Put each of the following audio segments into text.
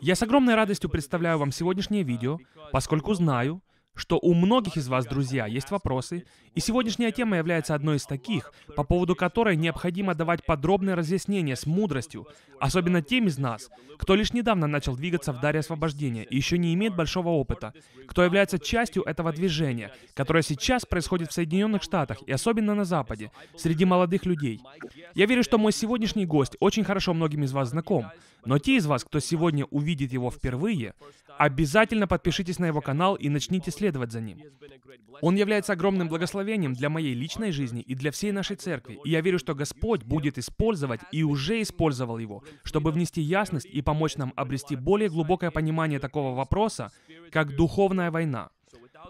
Я с огромной радостью представляю вам сегодняшнее видео, поскольку знаю, что у многих из вас, друзья, есть вопросы, и сегодняшняя тема является одной из таких, по поводу которой необходимо давать подробные разъяснения с мудростью, особенно тем из нас, кто лишь недавно начал двигаться в даре освобождения и еще не имеет большого опыта, кто является частью этого движения, которое сейчас происходит в Соединенных Штатах и особенно на Западе, среди молодых людей. Я верю, что мой сегодняшний гость очень хорошо многим из вас знаком, но те из вас, кто сегодня увидит его впервые, обязательно подпишитесь на его канал и начните следовать за ним. Он является огромным благословением для моей личной жизни и для всей нашей церкви. И я верю, что Господь будет использовать и уже использовал его, чтобы внести ясность и помочь нам обрести более глубокое понимание такого вопроса, как духовная война.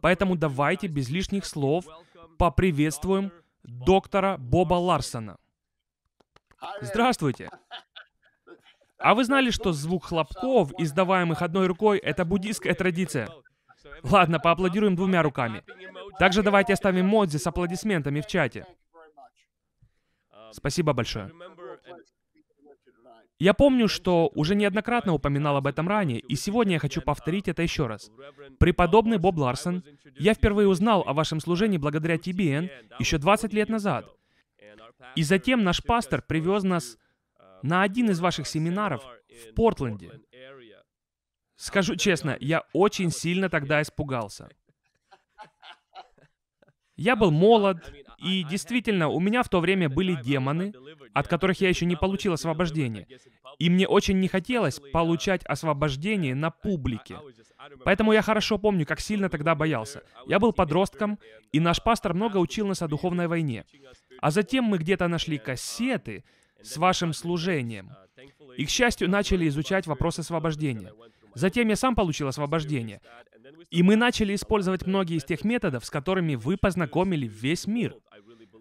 Поэтому давайте без лишних слов поприветствуем доктора Боба Ларсона. Здравствуйте! А вы знали, что звук хлопков, издаваемых одной рукой, это буддийская традиция? Ладно, поаплодируем двумя руками. Также давайте оставим модзи с аплодисментами в чате. Спасибо большое. Я помню, что уже неоднократно упоминал об этом ранее, и сегодня я хочу повторить это еще раз. Преподобный Боб Ларсон, я впервые узнал о вашем служении благодаря TBN еще 20 лет назад. И затем наш пастор привез нас на один из ваших семинаров в Портленде. Скажу честно, я очень сильно тогда испугался. Я был молод, и действительно, у меня в то время были демоны, от которых я еще не получил освобождение. И мне очень не хотелось получать освобождение на публике. Поэтому я хорошо помню, как сильно тогда боялся. Я был подростком, и наш пастор много учил нас о духовной войне. А затем мы где-то нашли кассеты, с вашим служением. И, к счастью, начали изучать вопрос освобождения. Затем я сам получил освобождение. И мы начали использовать многие из тех методов, с которыми вы познакомили весь мир.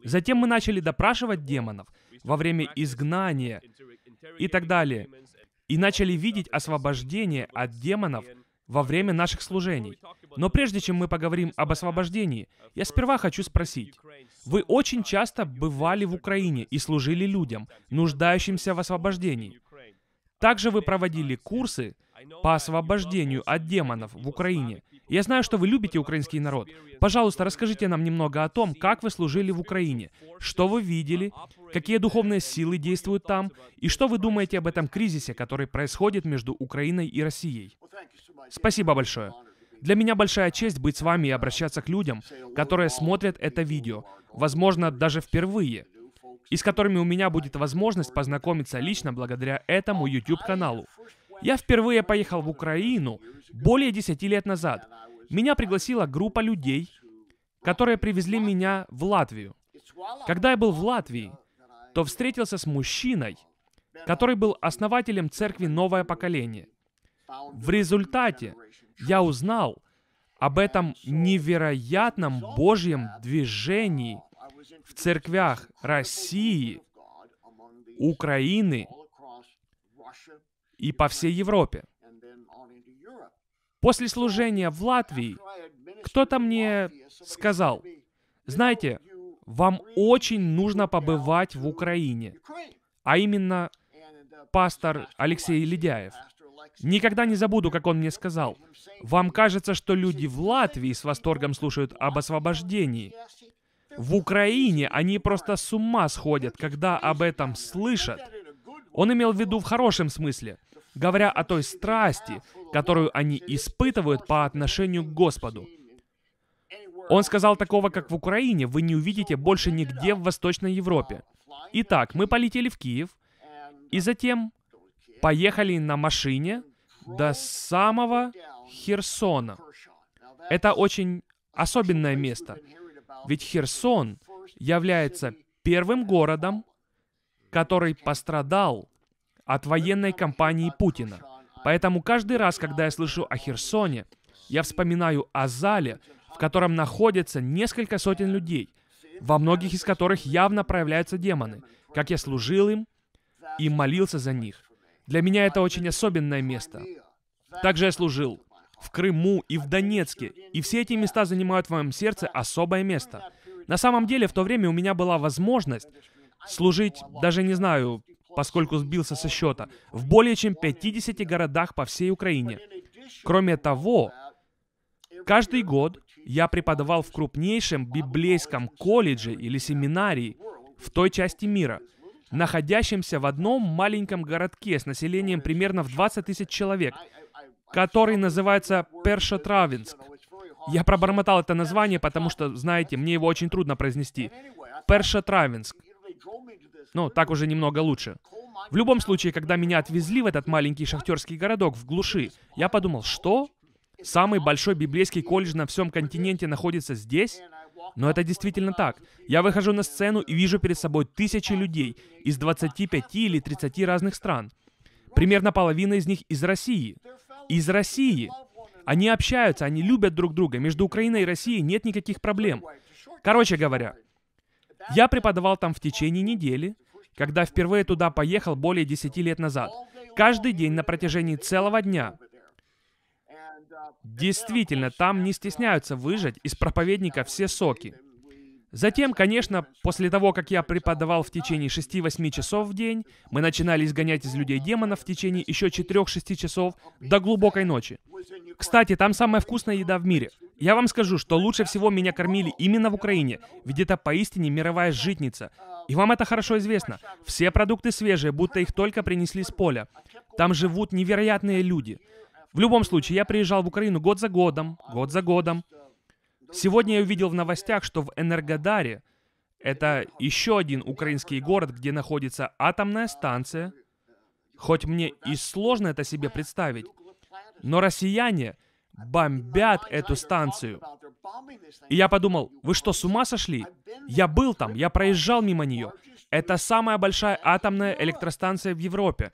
Затем мы начали допрашивать демонов во время изгнания и так далее. И начали видеть освобождение от демонов — во время наших служений. Но прежде чем мы поговорим об освобождении, я сперва хочу спросить. Вы очень часто бывали в Украине и служили людям, нуждающимся в освобождении. Также вы проводили курсы по освобождению от демонов в Украине я знаю, что вы любите украинский народ. Пожалуйста, расскажите нам немного о том, как вы служили в Украине, что вы видели, какие духовные силы действуют там, и что вы думаете об этом кризисе, который происходит между Украиной и Россией. Спасибо большое. Для меня большая честь быть с вами и обращаться к людям, которые смотрят это видео, возможно, даже впервые, и с которыми у меня будет возможность познакомиться лично благодаря этому YouTube-каналу. Я впервые поехал в Украину более 10 лет назад. Меня пригласила группа людей, которые привезли меня в Латвию. Когда я был в Латвии, то встретился с мужчиной, который был основателем церкви «Новое поколение». В результате я узнал об этом невероятном Божьем движении в церквях России, Украины – и по всей Европе. После служения в Латвии кто-то мне сказал, знаете, вам очень нужно побывать в Украине, а именно пастор Алексей Ледяев. Никогда не забуду, как он мне сказал. Вам кажется, что люди в Латвии с восторгом слушают об освобождении. В Украине они просто с ума сходят, когда об этом слышат. Он имел в виду в хорошем смысле – говоря о той страсти, которую они испытывают по отношению к Господу. Он сказал такого, как в Украине, вы не увидите больше нигде в Восточной Европе. Итак, мы полетели в Киев, и затем поехали на машине до самого Херсона. Это очень особенное место, ведь Херсон является первым городом, который пострадал от военной кампании Путина. Поэтому каждый раз, когда я слышу о Херсоне, я вспоминаю о зале, в котором находятся несколько сотен людей, во многих из которых явно проявляются демоны, как я служил им и молился за них. Для меня это очень особенное место. Также я служил в Крыму и в Донецке, и все эти места занимают в моем сердце особое место. На самом деле, в то время у меня была возможность служить, даже не знаю, поскольку сбился со счета, в более чем 50 городах по всей Украине. Кроме того, каждый год я преподавал в крупнейшем библейском колледже или семинарии в той части мира, находящемся в одном маленьком городке с населением примерно в 20 тысяч человек, который называется Першотравинск. Я пробормотал это название, потому что, знаете, мне его очень трудно произнести. Першотравинск. Ну, так уже немного лучше. В любом случае, когда меня отвезли в этот маленький шахтерский городок в глуши, я подумал, что? Самый большой библейский колледж на всем континенте находится здесь? Но это действительно так. Я выхожу на сцену и вижу перед собой тысячи людей из 25 или 30 разных стран. Примерно половина из них из России. Из России. Они общаются, они любят друг друга. Между Украиной и Россией нет никаких проблем. Короче говоря, я преподавал там в течение недели, когда впервые туда поехал более 10 лет назад. Каждый день на протяжении целого дня. Действительно, там не стесняются выжать из проповедника все соки. Затем, конечно, после того, как я преподавал в течение 6-8 часов в день, мы начинали изгонять из людей демонов в течение еще 4-6 часов до глубокой ночи. Кстати, там самая вкусная еда в мире. Я вам скажу, что лучше всего меня кормили именно в Украине, ведь это поистине мировая житница. И вам это хорошо известно. Все продукты свежие, будто их только принесли с поля. Там живут невероятные люди. В любом случае, я приезжал в Украину год за годом, год за годом. Сегодня я увидел в новостях, что в Энергодаре, это еще один украинский город, где находится атомная станция, хоть мне и сложно это себе представить, но россияне бомбят эту станцию. И я подумал, вы что, с ума сошли? Я был там, я проезжал мимо нее. Это самая большая атомная электростанция в Европе,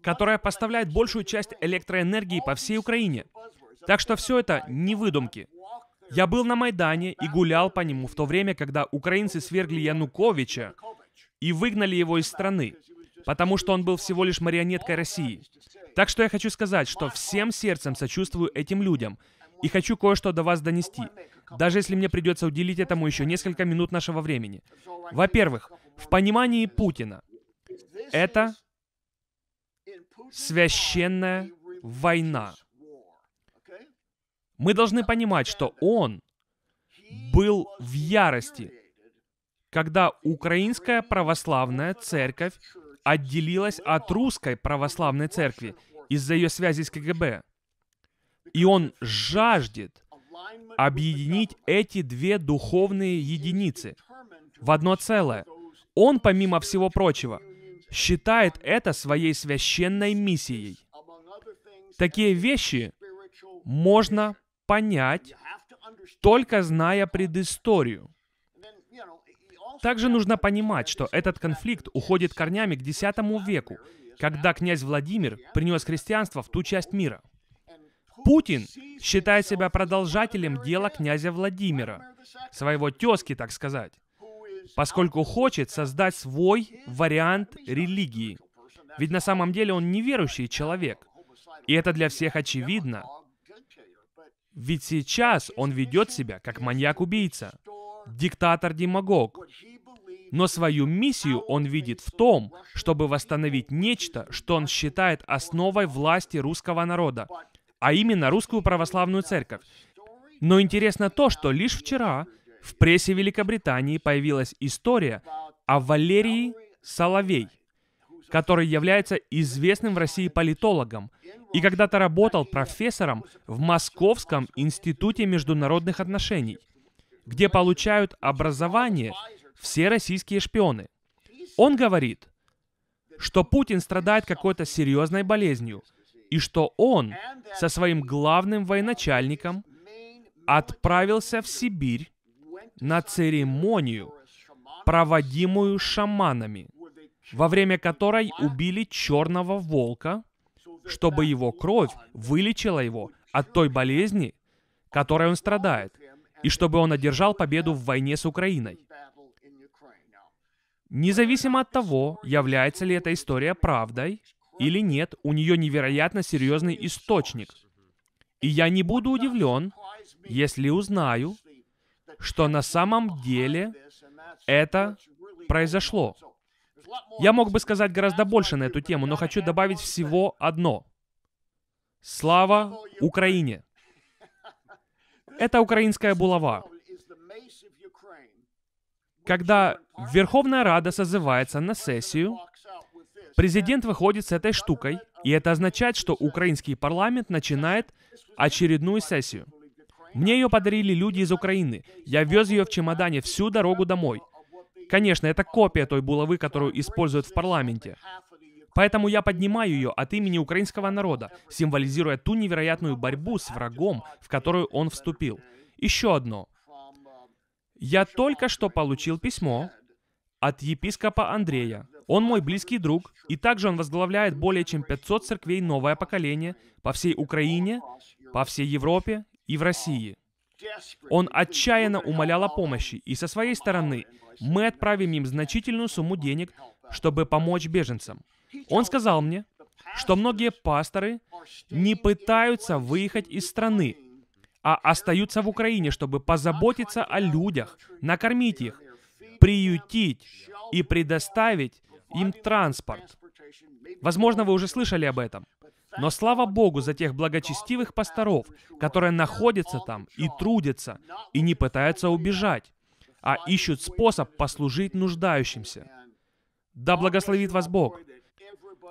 которая поставляет большую часть электроэнергии по всей Украине. Так что все это не выдумки. Я был на Майдане и гулял по нему в то время, когда украинцы свергли Януковича и выгнали его из страны, потому что он был всего лишь марионеткой России. Так что я хочу сказать, что всем сердцем сочувствую этим людям и хочу кое-что до вас донести, даже если мне придется уделить этому еще несколько минут нашего времени. Во-первых, в понимании Путина это священная война. Мы должны понимать, что он был в ярости, когда Украинская православная церковь отделилась от русской православной церкви из-за ее связи с КГБ. И он жаждет объединить эти две духовные единицы в одно целое. Он, помимо всего прочего, считает это своей священной миссией. Такие вещи можно понять, только зная предысторию. Также нужно понимать, что этот конфликт уходит корнями к X веку, когда князь Владимир принес христианство в ту часть мира. Путин считает себя продолжателем дела князя Владимира, своего тески, так сказать, поскольку хочет создать свой вариант религии. Ведь на самом деле он неверующий человек. И это для всех очевидно, ведь сейчас он ведет себя как маньяк-убийца, диктатор-демагог. Но свою миссию он видит в том, чтобы восстановить нечто, что он считает основой власти русского народа, а именно русскую православную церковь. Но интересно то, что лишь вчера в прессе Великобритании появилась история о Валерии Соловей – который является известным в России политологом и когда-то работал профессором в Московском институте международных отношений, где получают образование все российские шпионы. Он говорит, что Путин страдает какой-то серьезной болезнью, и что он со своим главным военачальником отправился в Сибирь на церемонию, проводимую шаманами во время которой убили черного волка, чтобы его кровь вылечила его от той болезни, которой он страдает, и чтобы он одержал победу в войне с Украиной. Независимо от того, является ли эта история правдой или нет, у нее невероятно серьезный источник. И я не буду удивлен, если узнаю, что на самом деле это произошло. Я мог бы сказать гораздо больше на эту тему, но хочу добавить всего одно. Слава Украине! Это украинская булава. Когда Верховная Рада созывается на сессию, президент выходит с этой штукой, и это означает, что украинский парламент начинает очередную сессию. Мне ее подарили люди из Украины. Я вез ее в чемодане всю дорогу домой. Конечно, это копия той булавы, которую используют в парламенте. Поэтому я поднимаю ее от имени украинского народа, символизируя ту невероятную борьбу с врагом, в которую он вступил. Еще одно. Я только что получил письмо от епископа Андрея. Он мой близкий друг, и также он возглавляет более чем 500 церквей «Новое поколение» по всей Украине, по всей Европе и в России. Он отчаянно умолял о помощи, и со своей стороны – мы отправим им значительную сумму денег, чтобы помочь беженцам. Он сказал мне, что многие пасторы не пытаются выехать из страны, а остаются в Украине, чтобы позаботиться о людях, накормить их, приютить и предоставить им транспорт. Возможно, вы уже слышали об этом. Но слава Богу за тех благочестивых пасторов, которые находятся там и трудятся, и не пытаются убежать а ищут способ послужить нуждающимся. Да благословит вас Бог.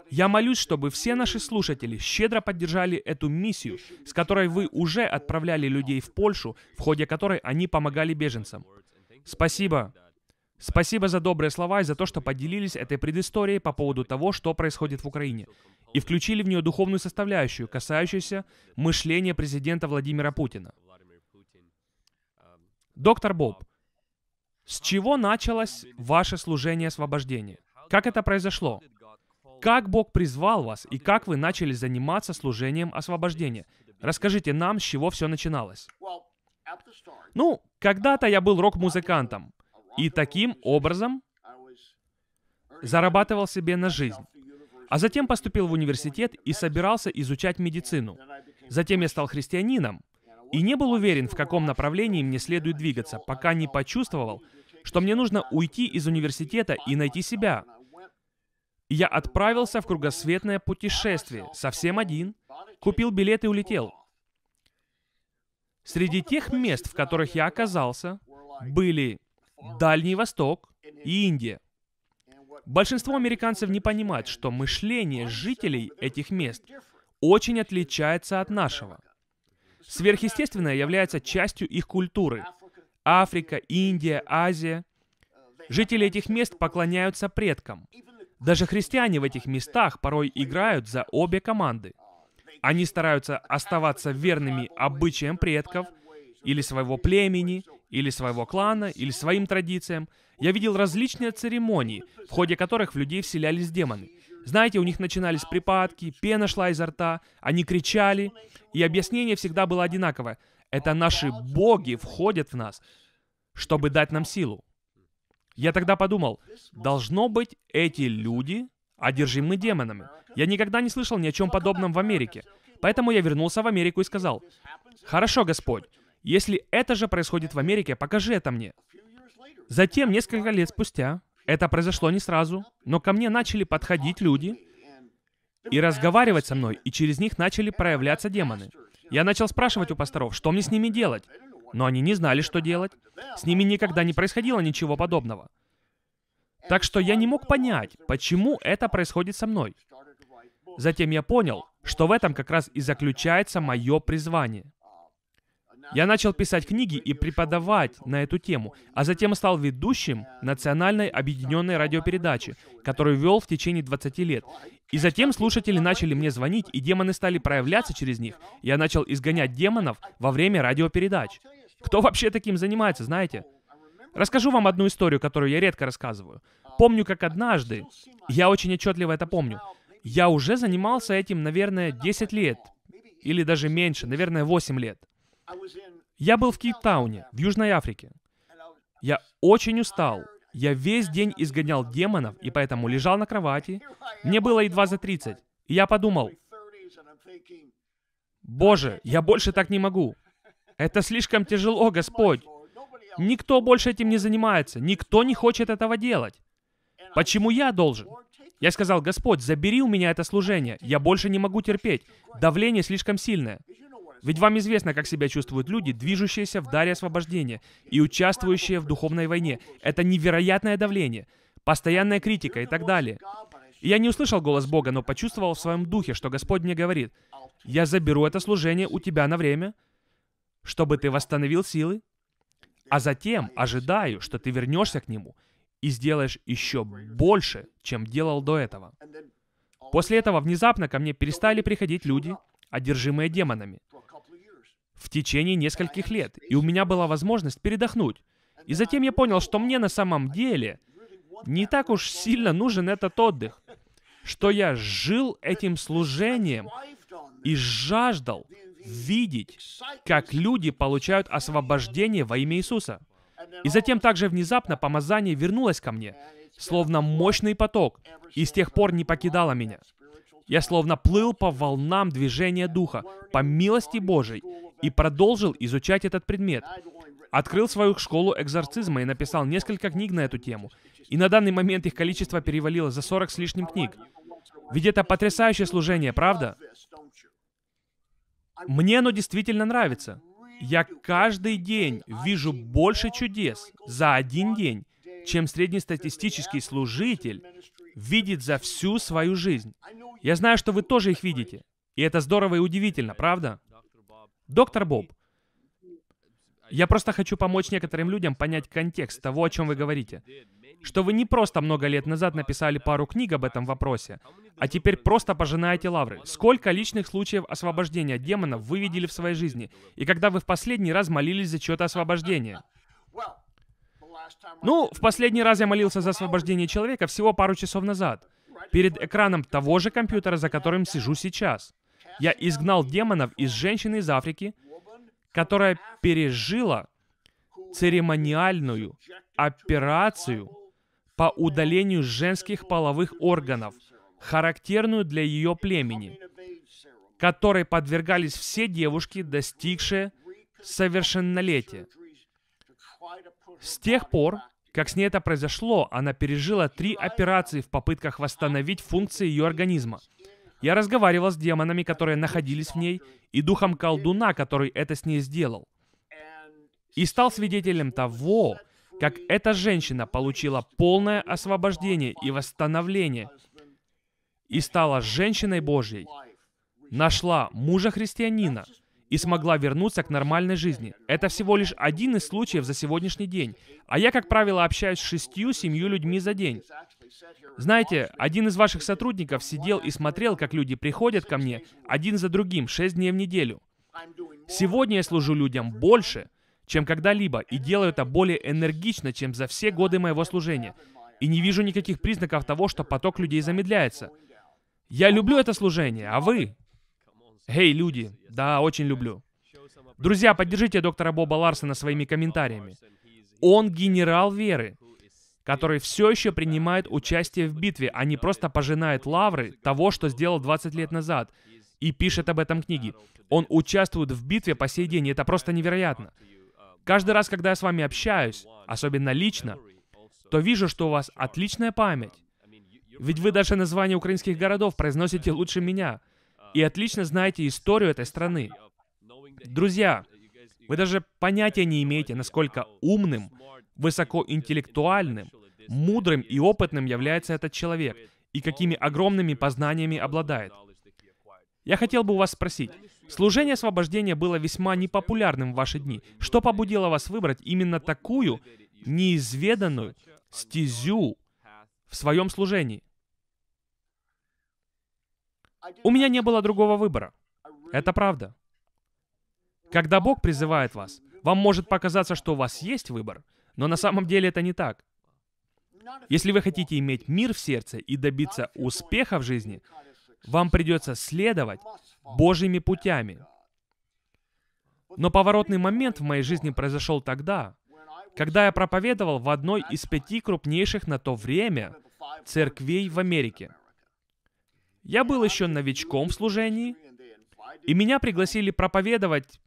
Я молюсь, чтобы все наши слушатели щедро поддержали эту миссию, с которой вы уже отправляли людей в Польшу, в ходе которой они помогали беженцам. Спасибо. Спасибо за добрые слова и за то, что поделились этой предысторией по поводу того, что происходит в Украине, и включили в нее духовную составляющую, касающуюся мышления президента Владимира Путина. Доктор Боб, с чего началось ваше служение освобождения? Как это произошло? Как Бог призвал вас и как вы начали заниматься служением освобождения? Расскажите нам, с чего все начиналось. Ну, когда-то я был рок-музыкантом, и таким образом зарабатывал себе на жизнь. А затем поступил в университет и собирался изучать медицину. Затем я стал христианином, и не был уверен, в каком направлении мне следует двигаться, пока не почувствовал, что мне нужно уйти из университета и найти себя. я отправился в кругосветное путешествие, совсем один, купил билет и улетел. Среди тех мест, в которых я оказался, были Дальний Восток и Индия. Большинство американцев не понимает, что мышление жителей этих мест очень отличается от нашего – Сверхъестественное является частью их культуры. Африка, Индия, Азия. Жители этих мест поклоняются предкам. Даже христиане в этих местах порой играют за обе команды. Они стараются оставаться верными обычаям предков, или своего племени, или своего клана, или своим традициям. Я видел различные церемонии, в ходе которых в людей вселялись демоны. Знаете, у них начинались припадки, пена шла изо рта, они кричали, и объяснение всегда было одинаковое. Это наши боги входят в нас, чтобы дать нам силу. Я тогда подумал, должно быть, эти люди одержимы демонами. Я никогда не слышал ни о чем подобном в Америке. Поэтому я вернулся в Америку и сказал, «Хорошо, Господь, если это же происходит в Америке, покажи это мне». Затем, несколько лет спустя, это произошло не сразу, но ко мне начали подходить люди и разговаривать со мной, и через них начали проявляться демоны. Я начал спрашивать у пасторов, что мне с ними делать, но они не знали, что делать. С ними никогда не происходило ничего подобного. Так что я не мог понять, почему это происходит со мной. Затем я понял, что в этом как раз и заключается мое призвание. Я начал писать книги и преподавать на эту тему, а затем стал ведущим национальной объединенной радиопередачи, которую вел в течение 20 лет. И затем слушатели начали мне звонить, и демоны стали проявляться через них. Я начал изгонять демонов во время радиопередач. Кто вообще таким занимается, знаете? Расскажу вам одну историю, которую я редко рассказываю. Помню, как однажды, я очень отчетливо это помню, я уже занимался этим, наверное, 10 лет, или даже меньше, наверное, 8 лет. Я был в Кейптауне, в Южной Африке. Я очень устал. Я весь день изгонял демонов, и поэтому лежал на кровати. Мне было едва за 30. И я подумал, «Боже, я больше так не могу. Это слишком тяжело, Господь. Никто больше этим не занимается. Никто не хочет этого делать. Почему я должен? Я сказал, Господь, забери у меня это служение. Я больше не могу терпеть. Давление слишком сильное. Ведь вам известно, как себя чувствуют люди, движущиеся в даре освобождения и участвующие в духовной войне. Это невероятное давление, постоянная критика и так далее. я не услышал голос Бога, но почувствовал в своем духе, что Господь мне говорит, «Я заберу это служение у тебя на время, чтобы ты восстановил силы, а затем ожидаю, что ты вернешься к нему и сделаешь еще больше, чем делал до этого». После этого внезапно ко мне перестали приходить люди, одержимые демонами в течение нескольких лет, и у меня была возможность передохнуть. И затем я понял, что мне на самом деле не так уж сильно нужен этот отдых, что я жил этим служением и жаждал видеть, как люди получают освобождение во имя Иисуса. И затем также внезапно помазание вернулось ко мне, словно мощный поток, и с тех пор не покидало меня. Я словно плыл по волнам движения Духа, по милости Божией, и продолжил изучать этот предмет. Открыл свою школу экзорцизма и написал несколько книг на эту тему. И на данный момент их количество перевалило за 40 с лишним книг. Ведь это потрясающее служение, правда? Мне оно действительно нравится. Я каждый день вижу больше чудес за один день, чем среднестатистический служитель видит за всю свою жизнь. Я знаю, что вы тоже их видите. И это здорово и удивительно, правда? Доктор Боб, я просто хочу помочь некоторым людям понять контекст того, о чем вы говорите. Что вы не просто много лет назад написали пару книг об этом вопросе, а теперь просто пожинаете лавры. Сколько личных случаев освобождения демонов вы видели в своей жизни? И когда вы в последний раз молились за чье-то освобождение? Ну, в последний раз я молился за освобождение человека всего пару часов назад, перед экраном того же компьютера, за которым сижу сейчас. Я изгнал демонов из женщины из Африки, которая пережила церемониальную операцию по удалению женских половых органов, характерную для ее племени, которой подвергались все девушки, достигшие совершеннолетия. С тех пор, как с ней это произошло, она пережила три операции в попытках восстановить функции ее организма – я разговаривал с демонами, которые находились в ней, и духом колдуна, который это с ней сделал. И стал свидетелем того, как эта женщина получила полное освобождение и восстановление, и стала женщиной Божьей, нашла мужа-христианина и смогла вернуться к нормальной жизни. Это всего лишь один из случаев за сегодняшний день, а я, как правило, общаюсь с шестью-семью людьми за день. Знаете, один из ваших сотрудников сидел и смотрел, как люди приходят ко мне один за другим, шесть дней в неделю. Сегодня я служу людям больше, чем когда-либо, и делаю это более энергично, чем за все годы моего служения. И не вижу никаких признаков того, что поток людей замедляется. Я люблю это служение, а вы? Эй, hey, люди, да, очень люблю. Друзья, поддержите доктора Боба Ларсона своими комментариями. Он генерал веры который все еще принимает участие в битве, а не просто пожинает лавры того, что сделал 20 лет назад, и пишет об этом книги. Он участвует в битве по сей день, и это просто невероятно. Каждый раз, когда я с вами общаюсь, особенно лично, то вижу, что у вас отличная память. Ведь вы даже названия украинских городов произносите лучше меня. И отлично знаете историю этой страны. Друзья, вы даже понятия не имеете, насколько умным, высокоинтеллектуальным мудрым и опытным является этот человек, и какими огромными познаниями обладает. Я хотел бы у вас спросить, служение освобождения было весьма непопулярным в ваши дни. Что побудило вас выбрать именно такую неизведанную стезю в своем служении? У меня не было другого выбора. Это правда. Когда Бог призывает вас, вам может показаться, что у вас есть выбор, но на самом деле это не так. Если вы хотите иметь мир в сердце и добиться успеха в жизни, вам придется следовать Божьими путями. Но поворотный момент в моей жизни произошел тогда, когда я проповедовал в одной из пяти крупнейших на то время церквей в Америке. Я был еще новичком в служении, и меня пригласили проповедовать,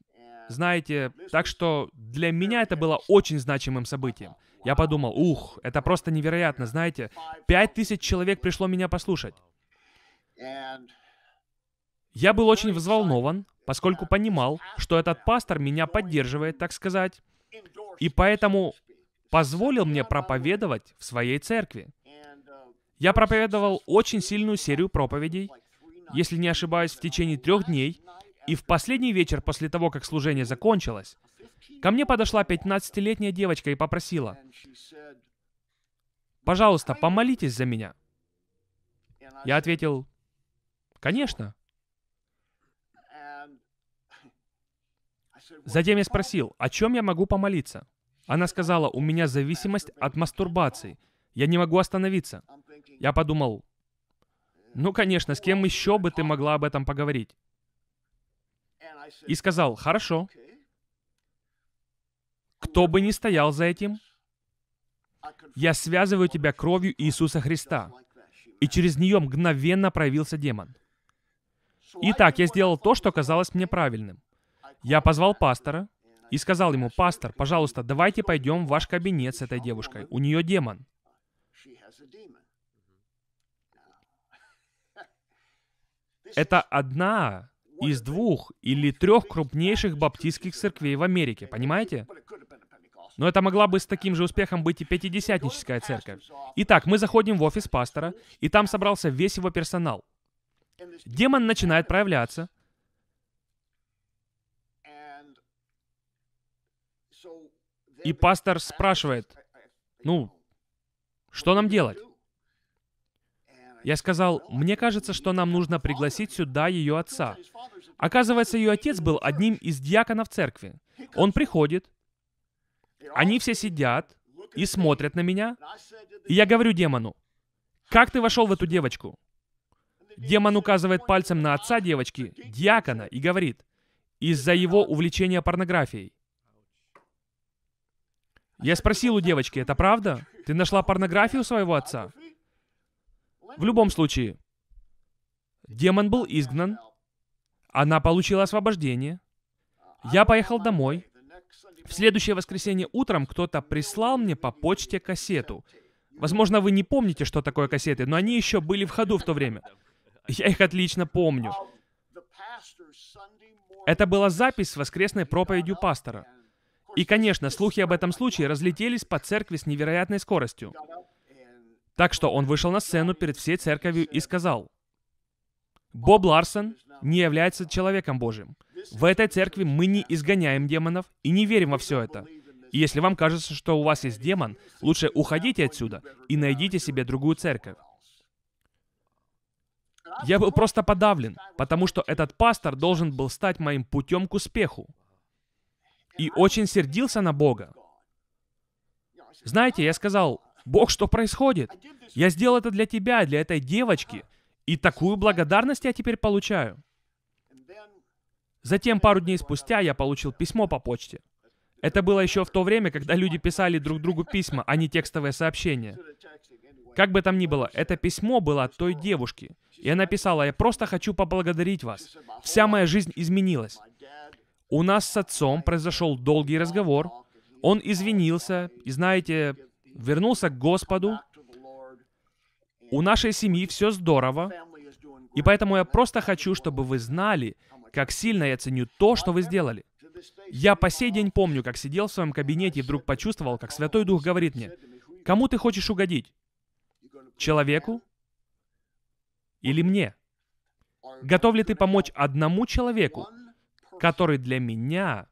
знаете, так что для меня это было очень значимым событием. Я подумал, ух, это просто невероятно, знаете, пять тысяч человек пришло меня послушать. Я был очень взволнован, поскольку понимал, что этот пастор меня поддерживает, так сказать, и поэтому позволил мне проповедовать в своей церкви. Я проповедовал очень сильную серию проповедей, если не ошибаюсь, в течение трех дней, и в последний вечер после того, как служение закончилось, Ко мне подошла 15-летняя девочка и попросила, «Пожалуйста, помолитесь за меня». Я ответил, «Конечно». Затем я спросил, о чем я могу помолиться? Она сказала, у меня зависимость от мастурбации. Я не могу остановиться. Я подумал, ну конечно, с кем еще бы ты могла об этом поговорить? И сказал, хорошо, кто бы ни стоял за этим, я связываю тебя кровью Иисуса Христа. И через нее мгновенно проявился демон. Итак, я сделал то, что казалось мне правильным. Я позвал пастора и сказал ему, «Пастор, пожалуйста, давайте пойдем в ваш кабинет с этой девушкой. У нее демон». Это одна из двух или трех крупнейших баптистских церквей в Америке, понимаете? Но это могла бы с таким же успехом быть и пятидесятническая церковь. Итак, мы заходим в офис пастора, и там собрался весь его персонал. Демон начинает проявляться. И пастор спрашивает, ну, что нам делать? Я сказал, мне кажется, что нам нужно пригласить сюда ее отца. Оказывается, ее отец был одним из диаконов церкви. Он приходит, они все сидят и смотрят на меня. И я говорю демону, как ты вошел в эту девочку? Демон указывает пальцем на отца девочки, диакона, и говорит, из-за его увлечения порнографией. Я спросил у девочки, это правда? Ты нашла порнографию своего отца? В любом случае, демон был изгнан, она получила освобождение. Я поехал домой, в следующее воскресенье утром кто-то прислал мне по почте кассету. Возможно, вы не помните, что такое кассеты, но они еще были в ходу в то время. Я их отлично помню. Это была запись с воскресной проповедью пастора. И, конечно, слухи об этом случае разлетелись по церкви с невероятной скоростью. Так что он вышел на сцену перед всей церковью и сказал, «Боб Ларсон не является человеком Божьим. В этой церкви мы не изгоняем демонов и не верим во все это. И если вам кажется, что у вас есть демон, лучше уходите отсюда и найдите себе другую церковь. Я был просто подавлен, потому что этот пастор должен был стать моим путем к успеху. И очень сердился на Бога. Знаете, я сказал, Бог, что происходит? Я сделал это для тебя, для этой девочки. И такую благодарность я теперь получаю. Затем пару дней спустя я получил письмо по почте. Это было еще в то время, когда люди писали друг другу письма, а не текстовые сообщения. Как бы там ни было, это письмо было от той девушки. И она писала, «Я просто хочу поблагодарить вас. Вся моя жизнь изменилась». У нас с отцом произошел долгий разговор. Он извинился и, знаете, вернулся к Господу. У нашей семьи все здорово. И поэтому я просто хочу, чтобы вы знали, как сильно я ценю то, что вы сделали. Я по сей день помню, как сидел в своем кабинете и вдруг почувствовал, как Святой Дух говорит мне, «Кому ты хочешь угодить? Человеку или мне? Готов ли ты помочь одному человеку, который для меня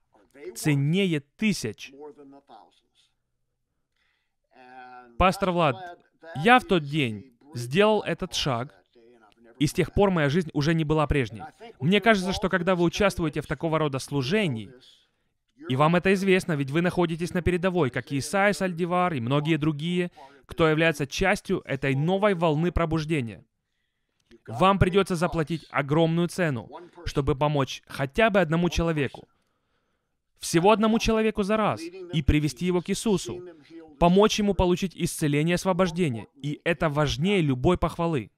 ценнее тысяч?» Пастор Влад, я в тот день сделал этот шаг, и с тех пор моя жизнь уже не была прежней. Мне кажется, что когда вы участвуете в такого рода служении, и вам это известно, ведь вы находитесь на передовой, как и Исаия Сальдивар и многие другие, кто является частью этой новой волны пробуждения. Вам придется заплатить огромную цену, чтобы помочь хотя бы одному человеку. Всего одному человеку за раз и привести его к Иисусу, помочь ему получить исцеление, освобождение. И это важнее любой похвалы.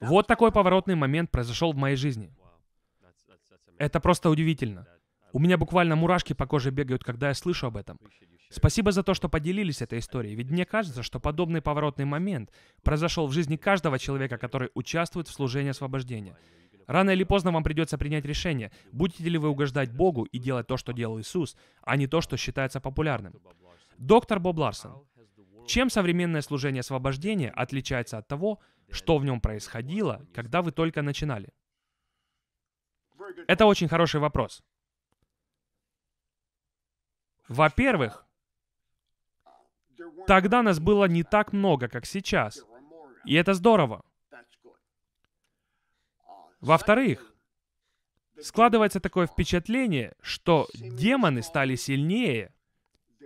Вот такой поворотный момент произошел в моей жизни. Это просто удивительно. У меня буквально мурашки по коже бегают, когда я слышу об этом. Спасибо за то, что поделились этой историей, ведь мне кажется, что подобный поворотный момент произошел в жизни каждого человека, который участвует в служении освобождения. Рано или поздно вам придется принять решение, будете ли вы угождать Богу и делать то, что делал Иисус, а не то, что считается популярным. Доктор Боб Ларсон. Чем современное служение освобождения отличается от того, что в нем происходило, когда вы только начинали? Это очень хороший вопрос. Во-первых, тогда нас было не так много, как сейчас. И это здорово. Во-вторых, складывается такое впечатление, что демоны стали сильнее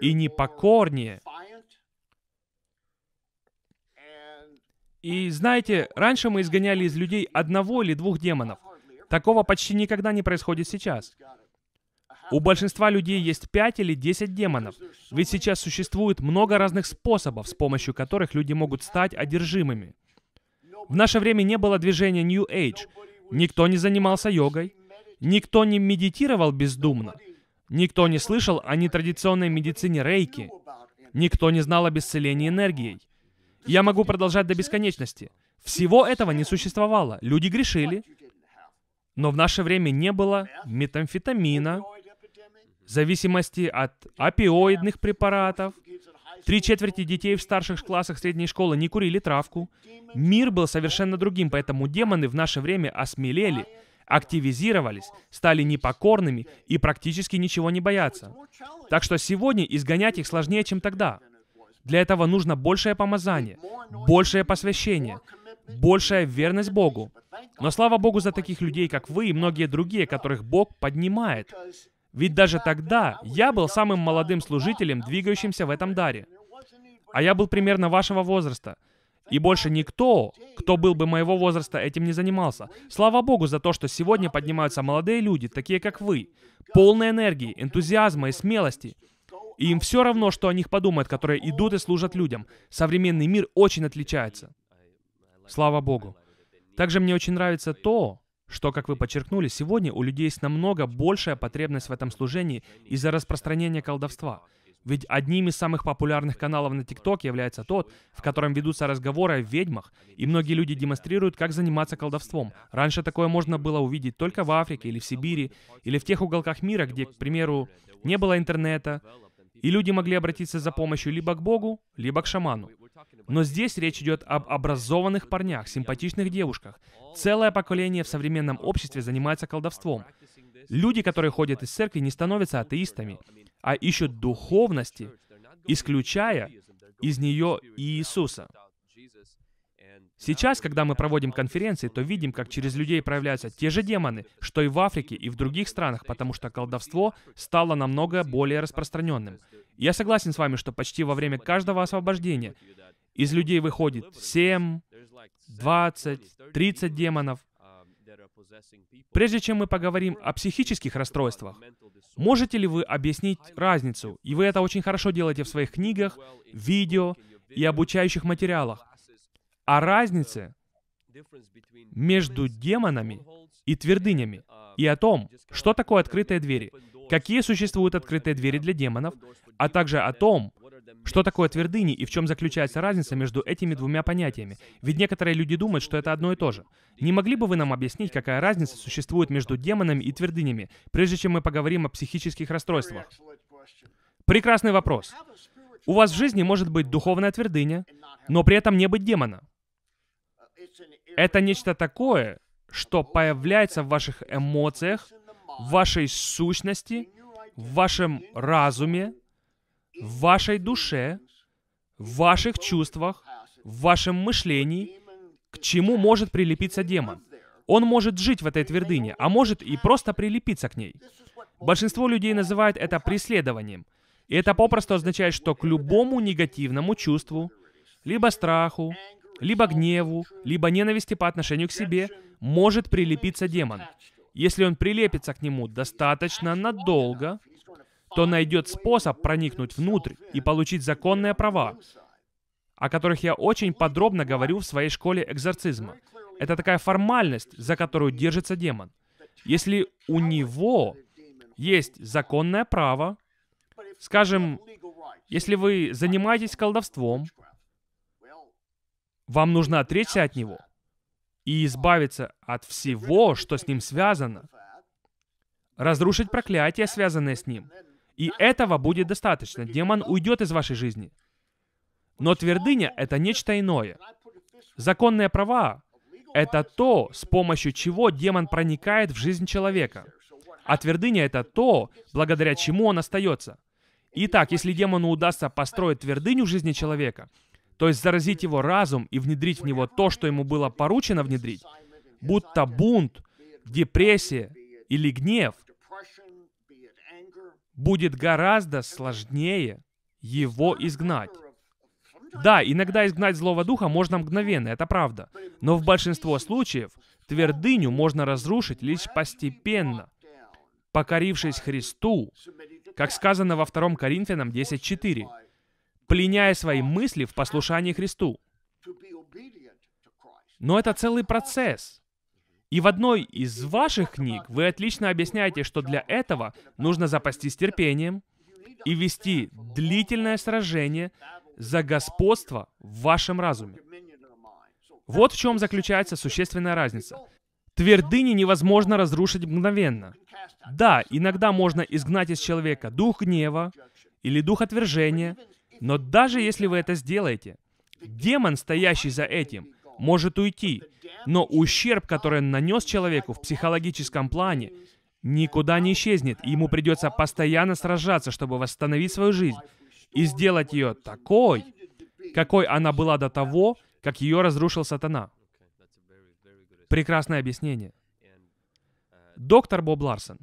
и непокорнее И знаете, раньше мы изгоняли из людей одного или двух демонов. Такого почти никогда не происходит сейчас. У большинства людей есть пять или десять демонов, ведь сейчас существует много разных способов, с помощью которых люди могут стать одержимыми. В наше время не было движения New Age, никто не занимался йогой, никто не медитировал бездумно, никто не слышал о нетрадиционной медицине рейки, никто не знал об исцелении энергией. Я могу продолжать до бесконечности. Всего этого не существовало. Люди грешили, но в наше время не было метамфетамина, зависимости от опиоидных препаратов. Три четверти детей в старших классах средней школы не курили травку. Мир был совершенно другим, поэтому демоны в наше время осмелели, активизировались, стали непокорными и практически ничего не боятся. Так что сегодня изгонять их сложнее, чем тогда. Для этого нужно большее помазание, большее посвящение, большая верность Богу. Но слава Богу за таких людей, как вы и многие другие, которых Бог поднимает. Ведь даже тогда я был самым молодым служителем, двигающимся в этом даре. А я был примерно вашего возраста. И больше никто, кто был бы моего возраста, этим не занимался. Слава Богу за то, что сегодня поднимаются молодые люди, такие как вы, полные энергии, энтузиазма и смелости, и им все равно, что о них подумают, которые идут и служат людям. Современный мир очень отличается. Слава Богу. Также мне очень нравится то, что, как вы подчеркнули, сегодня у людей есть намного большая потребность в этом служении из-за распространения колдовства. Ведь одним из самых популярных каналов на ТикТок является тот, в котором ведутся разговоры о ведьмах, и многие люди демонстрируют, как заниматься колдовством. Раньше такое можно было увидеть только в Африке или в Сибири, или в тех уголках мира, где, к примеру, не было интернета, и люди могли обратиться за помощью либо к Богу, либо к шаману. Но здесь речь идет об образованных парнях, симпатичных девушках. Целое поколение в современном обществе занимается колдовством. Люди, которые ходят из церкви, не становятся атеистами, а ищут духовности, исключая из нее Иисуса. Сейчас, когда мы проводим конференции, то видим, как через людей проявляются те же демоны, что и в Африке, и в других странах, потому что колдовство стало намного более распространенным. Я согласен с вами, что почти во время каждого освобождения из людей выходит 7, 20, 30 демонов. Прежде чем мы поговорим о психических расстройствах, можете ли вы объяснить разницу? И вы это очень хорошо делаете в своих книгах, видео и обучающих материалах о а разнице между демонами и твердынями, и о том, что такое открытые двери, какие существуют открытые двери для демонов, а также о том, что такое твердыни и в чем заключается разница между этими двумя понятиями? Ведь некоторые люди думают, что это одно и то же. Не могли бы вы нам объяснить, какая разница существует между демонами и твердынями, прежде чем мы поговорим о психических расстройствах? Прекрасный вопрос. У вас в жизни может быть духовная твердыня, но при этом не быть демона. Это нечто такое, что появляется в ваших эмоциях, в вашей сущности, в вашем разуме, в вашей душе, в ваших чувствах, в вашем мышлении, к чему может прилепиться демон. Он может жить в этой твердыне, а может и просто прилепиться к ней. Большинство людей называют это преследованием. И это попросту означает, что к любому негативному чувству, либо страху, либо гневу, либо ненависти по отношению к себе, может прилепиться демон. Если он прилепится к нему достаточно надолго, то найдет способ проникнуть внутрь и получить законные права, о которых я очень подробно говорю в своей школе экзорцизма. Это такая формальность, за которую держится демон. Если у него есть законное право, скажем, если вы занимаетесь колдовством, вам нужно отречься от него и избавиться от всего, что с ним связано. Разрушить проклятие, связанное с ним. И этого будет достаточно. Демон уйдет из вашей жизни. Но твердыня — это нечто иное. Законные права — это то, с помощью чего демон проникает в жизнь человека. А твердыня — это то, благодаря чему он остается. Итак, если демону удастся построить твердыню в жизни человека — то есть заразить его разум и внедрить в него то, что ему было поручено внедрить, будто бунт, депрессия или гнев, будет гораздо сложнее его изгнать. Да, иногда изгнать злого духа можно мгновенно, это правда. Но в большинство случаев твердыню можно разрушить лишь постепенно, покорившись Христу, как сказано во 2 Коринфянам 10.4 пленяя свои мысли в послушании Христу. Но это целый процесс. И в одной из ваших книг вы отлично объясняете, что для этого нужно запастись терпением и вести длительное сражение за господство в вашем разуме. Вот в чем заключается существенная разница. Твердыни невозможно разрушить мгновенно. Да, иногда можно изгнать из человека дух гнева или дух отвержения, но даже если вы это сделаете, демон, стоящий за этим, может уйти, но ущерб, который он нанес человеку в психологическом плане, никуда не исчезнет, и ему придется постоянно сражаться, чтобы восстановить свою жизнь и сделать ее такой, какой она была до того, как ее разрушил сатана. Прекрасное объяснение. Доктор Боб Ларсон,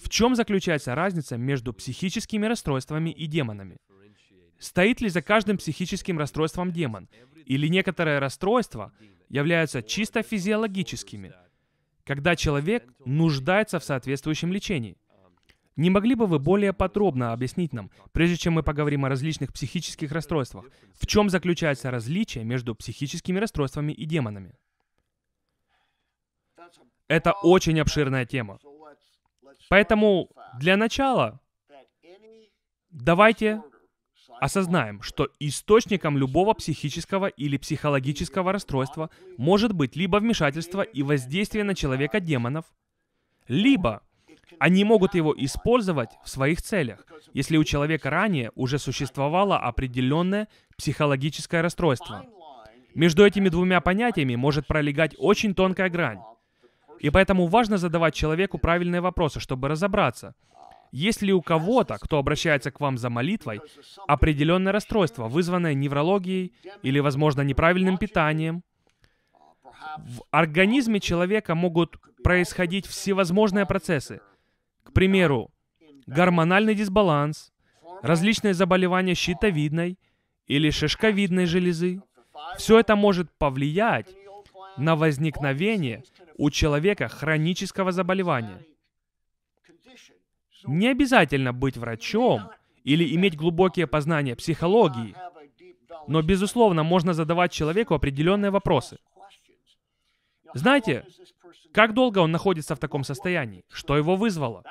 в чем заключается разница между психическими расстройствами и демонами? Стоит ли за каждым психическим расстройством демон? Или некоторые расстройства являются чисто физиологическими, когда человек нуждается в соответствующем лечении? Не могли бы вы более подробно объяснить нам, прежде чем мы поговорим о различных психических расстройствах, в чем заключается различие между психическими расстройствами и демонами? Это очень обширная тема. Поэтому для начала давайте Осознаем, что источником любого психического или психологического расстройства может быть либо вмешательство и воздействие на человека демонов, либо они могут его использовать в своих целях, если у человека ранее уже существовало определенное психологическое расстройство. Между этими двумя понятиями может пролегать очень тонкая грань. И поэтому важно задавать человеку правильные вопросы, чтобы разобраться – есть ли у кого-то, кто обращается к вам за молитвой, определенное расстройство, вызванное неврологией или, возможно, неправильным питанием? В организме человека могут происходить всевозможные процессы. К примеру, гормональный дисбаланс, различные заболевания щитовидной или шишковидной железы. Все это может повлиять на возникновение у человека хронического заболевания. Не обязательно быть врачом или иметь глубокие познания психологии, но, безусловно, можно задавать человеку определенные вопросы. Знаете, как долго он находится в таком состоянии? Что его вызвало?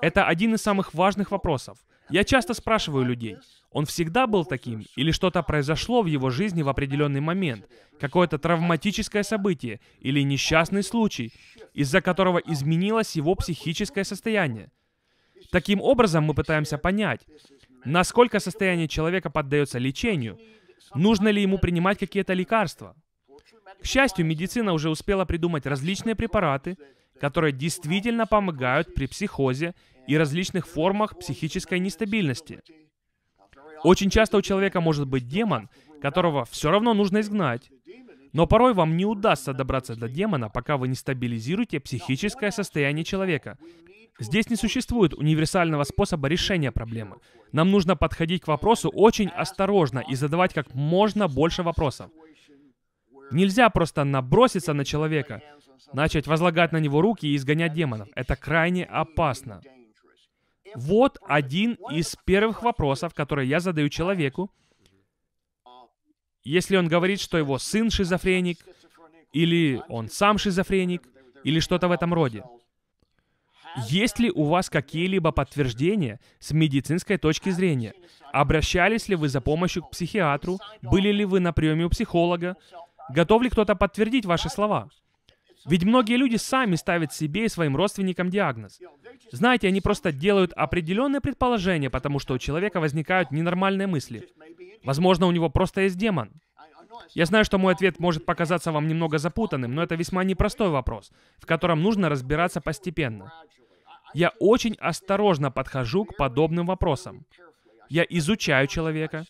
Это один из самых важных вопросов. Я часто спрашиваю людей, он всегда был таким, или что-то произошло в его жизни в определенный момент, какое-то травматическое событие или несчастный случай, из-за которого изменилось его психическое состояние. Таким образом, мы пытаемся понять, насколько состояние человека поддается лечению, нужно ли ему принимать какие-то лекарства. К счастью, медицина уже успела придумать различные препараты, которые действительно помогают при психозе и различных формах психической нестабильности – очень часто у человека может быть демон, которого все равно нужно изгнать. Но порой вам не удастся добраться до демона, пока вы не стабилизируете психическое состояние человека. Здесь не существует универсального способа решения проблемы. Нам нужно подходить к вопросу очень осторожно и задавать как можно больше вопросов. Нельзя просто наброситься на человека, начать возлагать на него руки и изгонять демонов. Это крайне опасно. Вот один из первых вопросов, которые я задаю человеку, если он говорит, что его сын шизофреник, или он сам шизофреник, или что-то в этом роде. Есть ли у вас какие-либо подтверждения с медицинской точки зрения? Обращались ли вы за помощью к психиатру? Были ли вы на приеме у психолога? Готов ли кто-то подтвердить ваши слова? Ведь многие люди сами ставят себе и своим родственникам диагноз. Знаете, они просто делают определенные предположения, потому что у человека возникают ненормальные мысли. Возможно, у него просто есть демон. Я знаю, что мой ответ может показаться вам немного запутанным, но это весьма непростой вопрос, в котором нужно разбираться постепенно. Я очень осторожно подхожу к подобным вопросам. Я изучаю человека,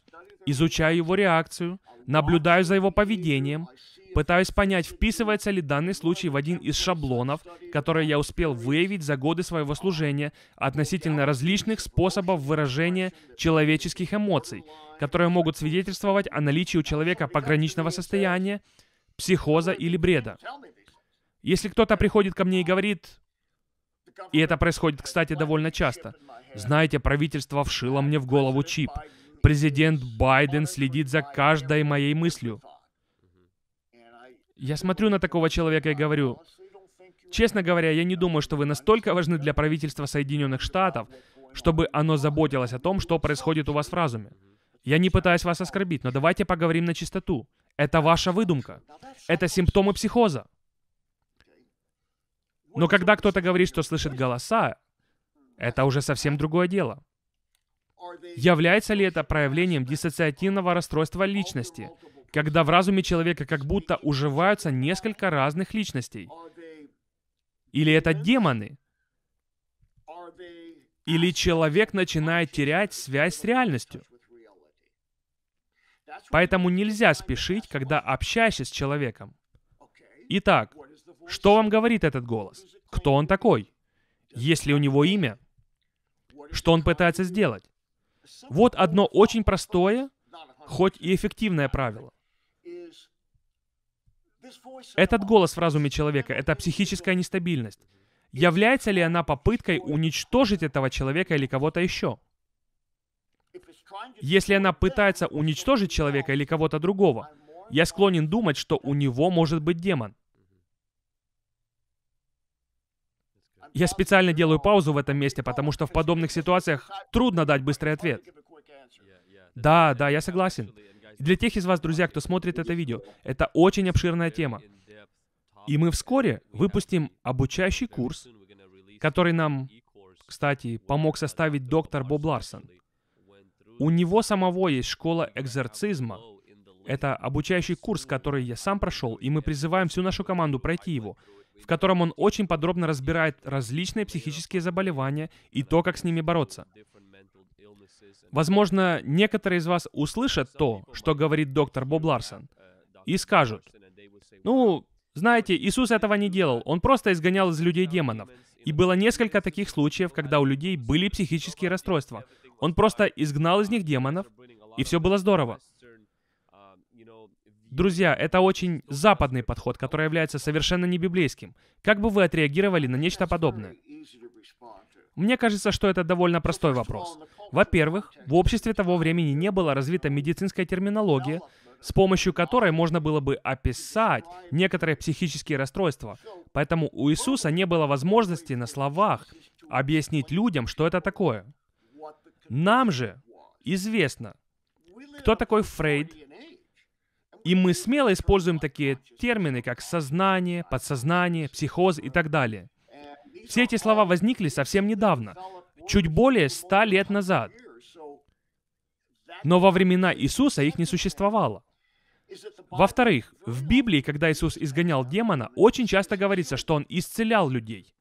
изучаю его реакцию, наблюдаю за его поведением, Пытаюсь понять, вписывается ли данный случай в один из шаблонов, которые я успел выявить за годы своего служения относительно различных способов выражения человеческих эмоций, которые могут свидетельствовать о наличии у человека пограничного состояния, психоза или бреда. Если кто-то приходит ко мне и говорит, и это происходит, кстати, довольно часто, знаете, правительство вшило мне в голову чип, президент Байден следит за каждой моей мыслью, я смотрю на такого человека и говорю, честно говоря, я не думаю, что вы настолько важны для правительства Соединенных Штатов, чтобы оно заботилось о том, что происходит у вас в разуме. Я не пытаюсь вас оскорбить, но давайте поговорим на чистоту. Это ваша выдумка. Это симптомы психоза. Но когда кто-то говорит, что слышит голоса, это уже совсем другое дело. Является ли это проявлением диссоциативного расстройства личности когда в разуме человека как будто уживаются несколько разных личностей. Или это демоны? Или человек начинает терять связь с реальностью? Поэтому нельзя спешить, когда общаешься с человеком. Итак, что вам говорит этот голос? Кто он такой? Есть ли у него имя? Что он пытается сделать? Вот одно очень простое, хоть и эффективное правило. Этот голос в разуме человека — это психическая нестабильность. Является ли она попыткой уничтожить этого человека или кого-то еще? Если она пытается уничтожить человека или кого-то другого, я склонен думать, что у него может быть демон. Я специально делаю паузу в этом месте, потому что в подобных ситуациях трудно дать быстрый ответ. Да, да, я согласен. Для тех из вас, друзья, кто смотрит это видео, это очень обширная тема. И мы вскоре выпустим обучающий курс, который нам, кстати, помог составить доктор Боб Ларсон. У него самого есть школа экзорцизма. Это обучающий курс, который я сам прошел, и мы призываем всю нашу команду пройти его, в котором он очень подробно разбирает различные психические заболевания и то, как с ними бороться. Возможно, некоторые из вас услышат то, что говорит доктор Боб Ларсон, и скажут, ну, знаете, Иисус этого не делал, он просто изгонял из людей демонов. И было несколько таких случаев, когда у людей были психические расстройства. Он просто изгнал из них демонов, и все было здорово. Друзья, это очень западный подход, который является совершенно не библейским. Как бы вы отреагировали на нечто подобное? Мне кажется, что это довольно простой вопрос. Во-первых, в обществе того времени не было развита медицинская терминология, с помощью которой можно было бы описать некоторые психические расстройства. Поэтому у Иисуса не было возможности на словах объяснить людям, что это такое. Нам же известно, кто такой Фрейд, и мы смело используем такие термины, как сознание, подсознание, психоз и так далее. Все эти слова возникли совсем недавно, чуть более ста лет назад. Но во времена Иисуса их не существовало. Во-вторых, в Библии, когда Иисус изгонял демона, очень часто говорится, что Он исцелял людей.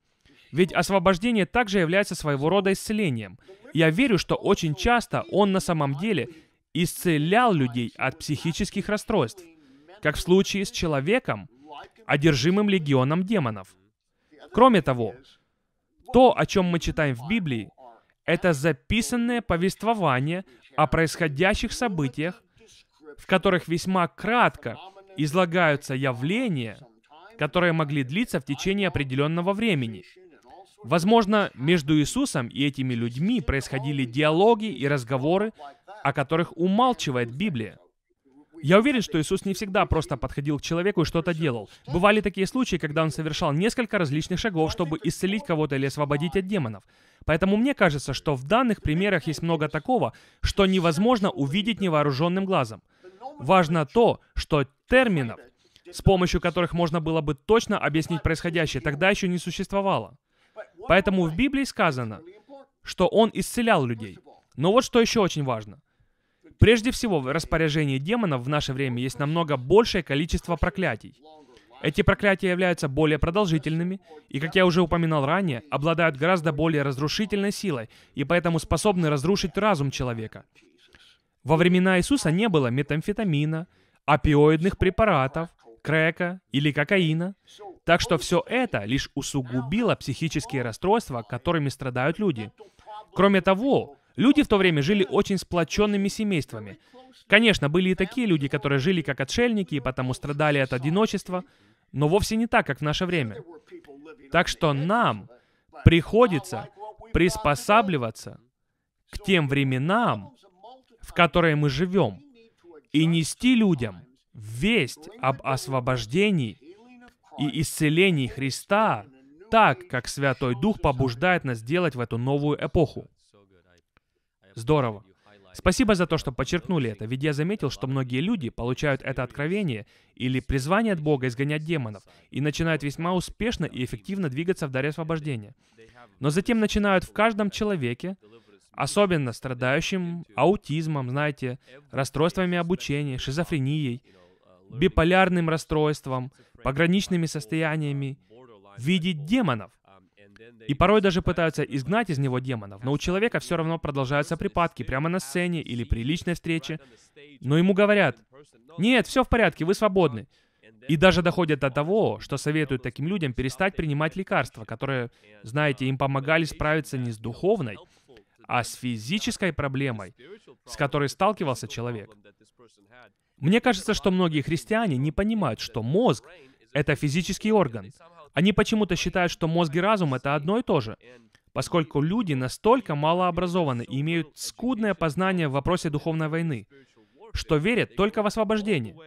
Ведь освобождение также является своего рода исцелением. Я верю, что очень часто Он на самом деле исцелял людей от психических расстройств, как в случае с человеком, одержимым легионом демонов. Кроме того, то, о чем мы читаем в Библии, это записанное повествование о происходящих событиях, в которых весьма кратко излагаются явления, которые могли длиться в течение определенного времени. Возможно, между Иисусом и этими людьми происходили диалоги и разговоры, о которых умалчивает Библия. Я уверен, что Иисус не всегда просто подходил к человеку и что-то делал. Бывали такие случаи, когда он совершал несколько различных шагов, чтобы исцелить кого-то или освободить от демонов. Поэтому мне кажется, что в данных примерах есть много такого, что невозможно увидеть невооруженным глазом. Важно то, что терминов, с помощью которых можно было бы точно объяснить происходящее, тогда еще не существовало. Поэтому в Библии сказано, что он исцелял людей. Но вот что еще очень важно. Прежде всего, в распоряжении демонов в наше время есть намного большее количество проклятий. Эти проклятия являются более продолжительными и, как я уже упоминал ранее, обладают гораздо более разрушительной силой и поэтому способны разрушить разум человека. Во времена Иисуса не было метамфетамина, опиоидных препаратов, крека или кокаина, так что все это лишь усугубило психические расстройства, которыми страдают люди. Кроме того, Люди в то время жили очень сплоченными семействами. Конечно, были и такие люди, которые жили как отшельники и потому страдали от одиночества, но вовсе не так, как в наше время. Так что нам приходится приспосабливаться к тем временам, в которые мы живем, и нести людям весть об освобождении и исцелении Христа так, как Святой Дух побуждает нас делать в эту новую эпоху. Здорово. Спасибо за то, что подчеркнули это, ведь я заметил, что многие люди получают это откровение или призвание от Бога изгонять демонов и начинают весьма успешно и эффективно двигаться в даре освобождения. Но затем начинают в каждом человеке, особенно страдающим аутизмом, знаете, расстройствами обучения, шизофренией, биполярным расстройством, пограничными состояниями, видеть демонов — и порой даже пытаются изгнать из него демонов, но у человека все равно продолжаются припадки прямо на сцене или при личной встрече. Но ему говорят, «Нет, все в порядке, вы свободны». И даже доходят до того, что советуют таким людям перестать принимать лекарства, которые, знаете, им помогали справиться не с духовной, а с физической проблемой, с которой сталкивался человек. Мне кажется, что многие христиане не понимают, что мозг — это физический орган, они почему-то считают, что мозг и разум — это одно и то же, поскольку люди настолько малообразованы и имеют скудное познание в вопросе духовной войны, что верят только в освобождение.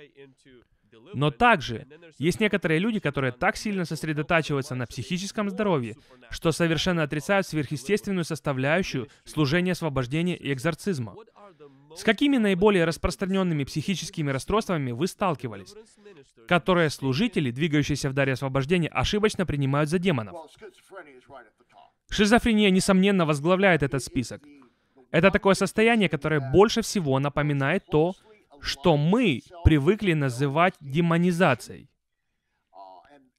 Но также есть некоторые люди, которые так сильно сосредотачиваются на психическом здоровье, что совершенно отрицают сверхъестественную составляющую служения освобождения и экзорцизма. С какими наиболее распространенными психическими расстройствами вы сталкивались, которые служители, двигающиеся в даре освобождения, ошибочно принимают за демонов? Шизофрения, несомненно, возглавляет этот список. Это такое состояние, которое больше всего напоминает то, что мы привыкли называть демонизацией.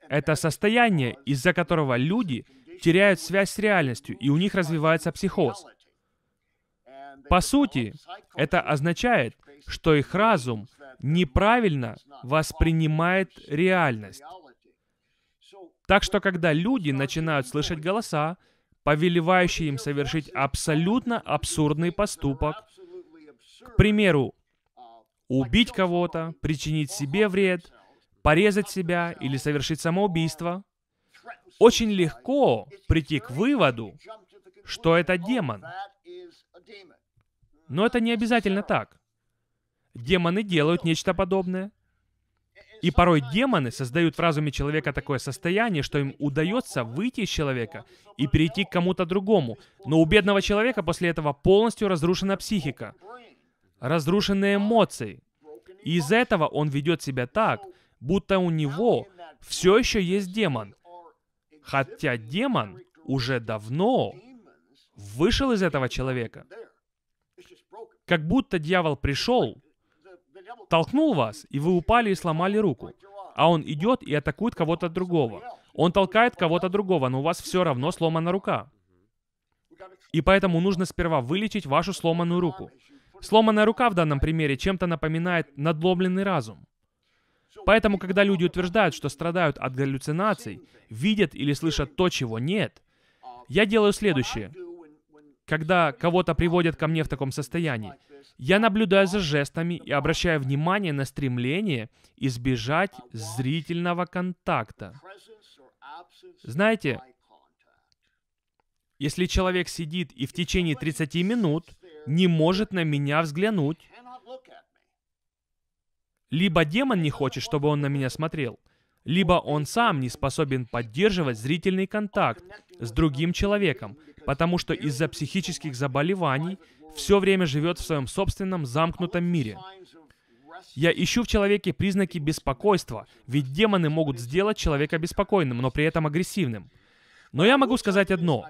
Это состояние, из-за которого люди теряют связь с реальностью, и у них развивается психоз. По сути, это означает, что их разум неправильно воспринимает реальность. Так что, когда люди начинают слышать голоса, повелевающие им совершить абсолютно абсурдный поступок, к примеру, убить кого-то, причинить себе вред, порезать себя или совершить самоубийство, очень легко прийти к выводу, что это демон. Но это не обязательно так. Демоны делают нечто подобное. И порой демоны создают в разуме человека такое состояние, что им удается выйти из человека и перейти к кому-то другому. Но у бедного человека после этого полностью разрушена психика разрушенные эмоции. И из этого он ведет себя так, будто у него все еще есть демон. Хотя демон уже давно вышел из этого человека. Как будто дьявол пришел, толкнул вас, и вы упали и сломали руку. А он идет и атакует кого-то другого. Он толкает кого-то другого, но у вас все равно сломана рука. И поэтому нужно сперва вылечить вашу сломанную руку. Сломанная рука в данном примере чем-то напоминает надломленный разум. Поэтому, когда люди утверждают, что страдают от галлюцинаций, видят или слышат то, чего нет, я делаю следующее. Когда кого-то приводят ко мне в таком состоянии, я наблюдаю за жестами и обращаю внимание на стремление избежать зрительного контакта. Знаете, если человек сидит и в течение 30 минут не может на меня взглянуть. Либо демон не хочет, чтобы он на меня смотрел, либо он сам не способен поддерживать зрительный контакт с другим человеком, потому что из-за психических заболеваний все время живет в своем собственном замкнутом мире. Я ищу в человеке признаки беспокойства, ведь демоны могут сделать человека беспокойным, но при этом агрессивным. Но я могу сказать одно.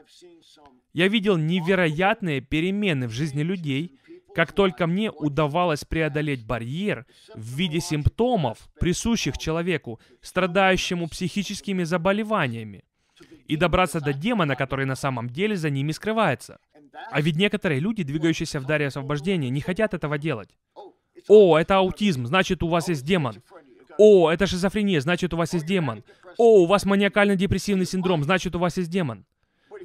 Я видел невероятные перемены в жизни людей, как только мне удавалось преодолеть барьер в виде симптомов, присущих человеку, страдающему психическими заболеваниями, и добраться до демона, который на самом деле за ними скрывается. А ведь некоторые люди, двигающиеся в даре освобождения, не хотят этого делать. О, это аутизм, значит, у вас есть демон. О, это шизофрения, значит, у вас есть демон. О, у вас маниакально-депрессивный синдром, значит, у вас есть демон.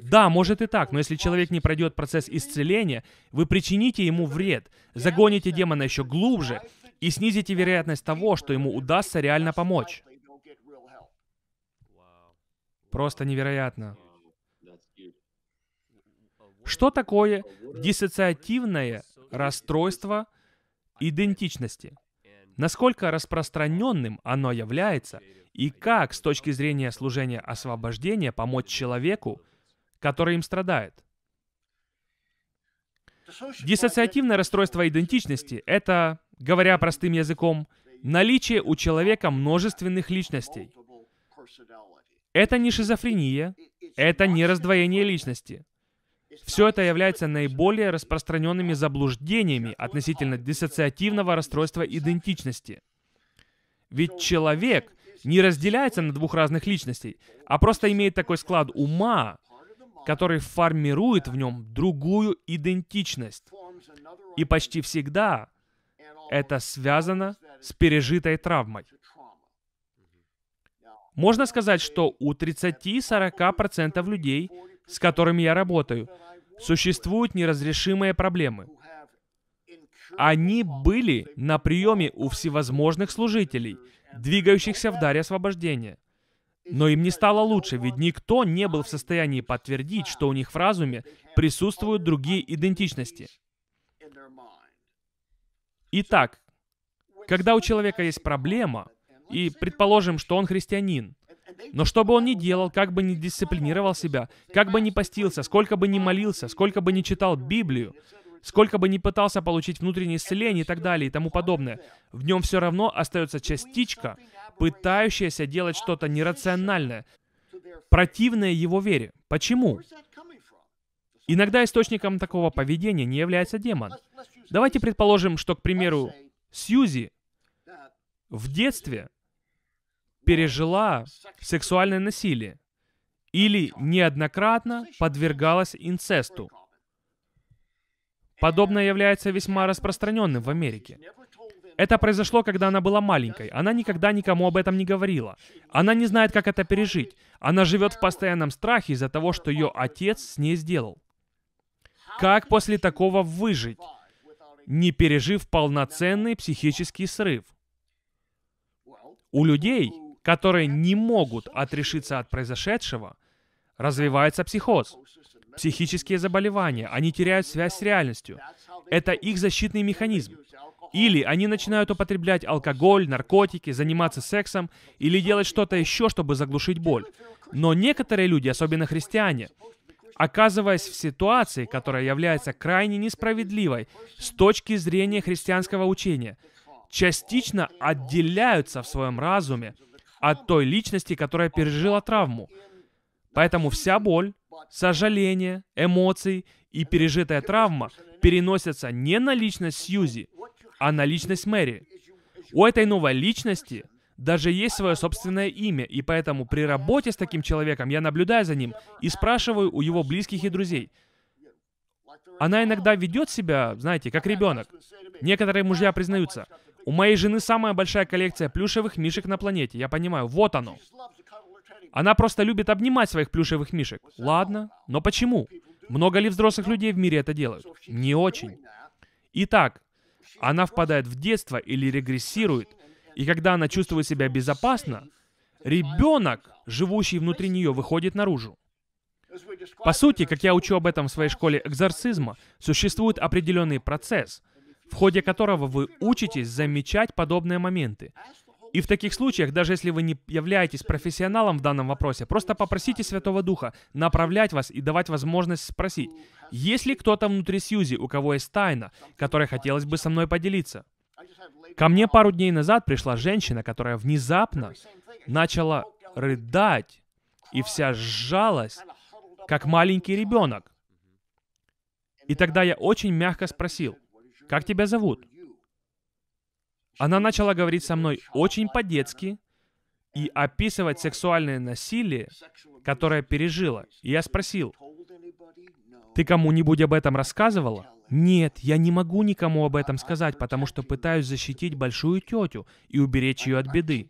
Да, может и ну, так, но ну, если человек не пройдет процесс исцеления, вы причините ему вред, загоните демона еще глубже и снизите вероятность того, что ему удастся реально помочь. Просто невероятно. Что такое диссоциативное расстройство идентичности? Насколько распространенным оно является и как с точки зрения служения освобождения помочь человеку который им страдает. Диссоциативное расстройство идентичности — это, говоря простым языком, наличие у человека множественных личностей. Это не шизофрения, это не раздвоение личности. Все это является наиболее распространенными заблуждениями относительно диссоциативного расстройства идентичности. Ведь человек не разделяется на двух разных личностей, а просто имеет такой склад ума, который формирует в нем другую идентичность. И почти всегда это связано с пережитой травмой. Можно сказать, что у 30-40% людей, с которыми я работаю, существуют неразрешимые проблемы. Они были на приеме у всевозможных служителей, двигающихся в даре освобождения. Но им не стало лучше, ведь никто не был в состоянии подтвердить, что у них в разуме присутствуют другие идентичности. Итак, когда у человека есть проблема, и предположим, что он христианин, но что бы он ни делал, как бы ни дисциплинировал себя, как бы ни постился, сколько бы ни молился, сколько бы ни читал Библию, сколько бы ни пытался получить внутреннее исцеление и так далее и тому подобное, в нем все равно остается частичка, пытающаяся делать что-то нерациональное, противное его вере. Почему? Иногда источником такого поведения не является демон. Давайте предположим, что, к примеру, Сьюзи в детстве пережила сексуальное насилие или неоднократно подвергалась инцесту. Подобное является весьма распространенным в Америке. Это произошло, когда она была маленькой. Она никогда никому об этом не говорила. Она не знает, как это пережить. Она живет в постоянном страхе из-за того, что ее отец с ней сделал. Как после такого выжить, не пережив полноценный психический срыв? У людей, которые не могут отрешиться от произошедшего, развивается психоз психические заболевания, они теряют связь с реальностью. Это их защитный механизм. Или они начинают употреблять алкоголь, наркотики, заниматься сексом или делать что-то еще, чтобы заглушить боль. Но некоторые люди, особенно христиане, оказываясь в ситуации, которая является крайне несправедливой с точки зрения христианского учения, частично отделяются в своем разуме от той личности, которая пережила травму. Поэтому вся боль, Сожаление, эмоции и пережитая травма переносятся не на личность Сьюзи, а на личность Мэри. У этой новой личности даже есть свое собственное имя, и поэтому при работе с таким человеком я наблюдаю за ним и спрашиваю у его близких и друзей. Она иногда ведет себя, знаете, как ребенок. Некоторые мужья признаются, у моей жены самая большая коллекция плюшевых мишек на планете, я понимаю, вот оно. Она просто любит обнимать своих плюшевых мишек. Ладно, но почему? Много ли взрослых людей в мире это делают? Не очень. Итак, она впадает в детство или регрессирует, и когда она чувствует себя безопасно, ребенок, живущий внутри нее, выходит наружу. По сути, как я учу об этом в своей школе экзорцизма, существует определенный процесс, в ходе которого вы учитесь замечать подобные моменты, и в таких случаях, даже если вы не являетесь профессионалом в данном вопросе, просто попросите Святого Духа направлять вас и давать возможность спросить, есть ли кто-то внутри Сьюзи, у кого есть тайна, которой хотелось бы со мной поделиться? Ко мне пару дней назад пришла женщина, которая внезапно начала рыдать, и вся сжалась, как маленький ребенок. И тогда я очень мягко спросил, «Как тебя зовут?» Она начала говорить со мной очень по-детски и описывать сексуальное насилие, которое пережила. И я спросил, ты кому-нибудь об этом рассказывала? Нет, я не могу никому об этом сказать, потому что пытаюсь защитить большую тетю и уберечь ее от беды.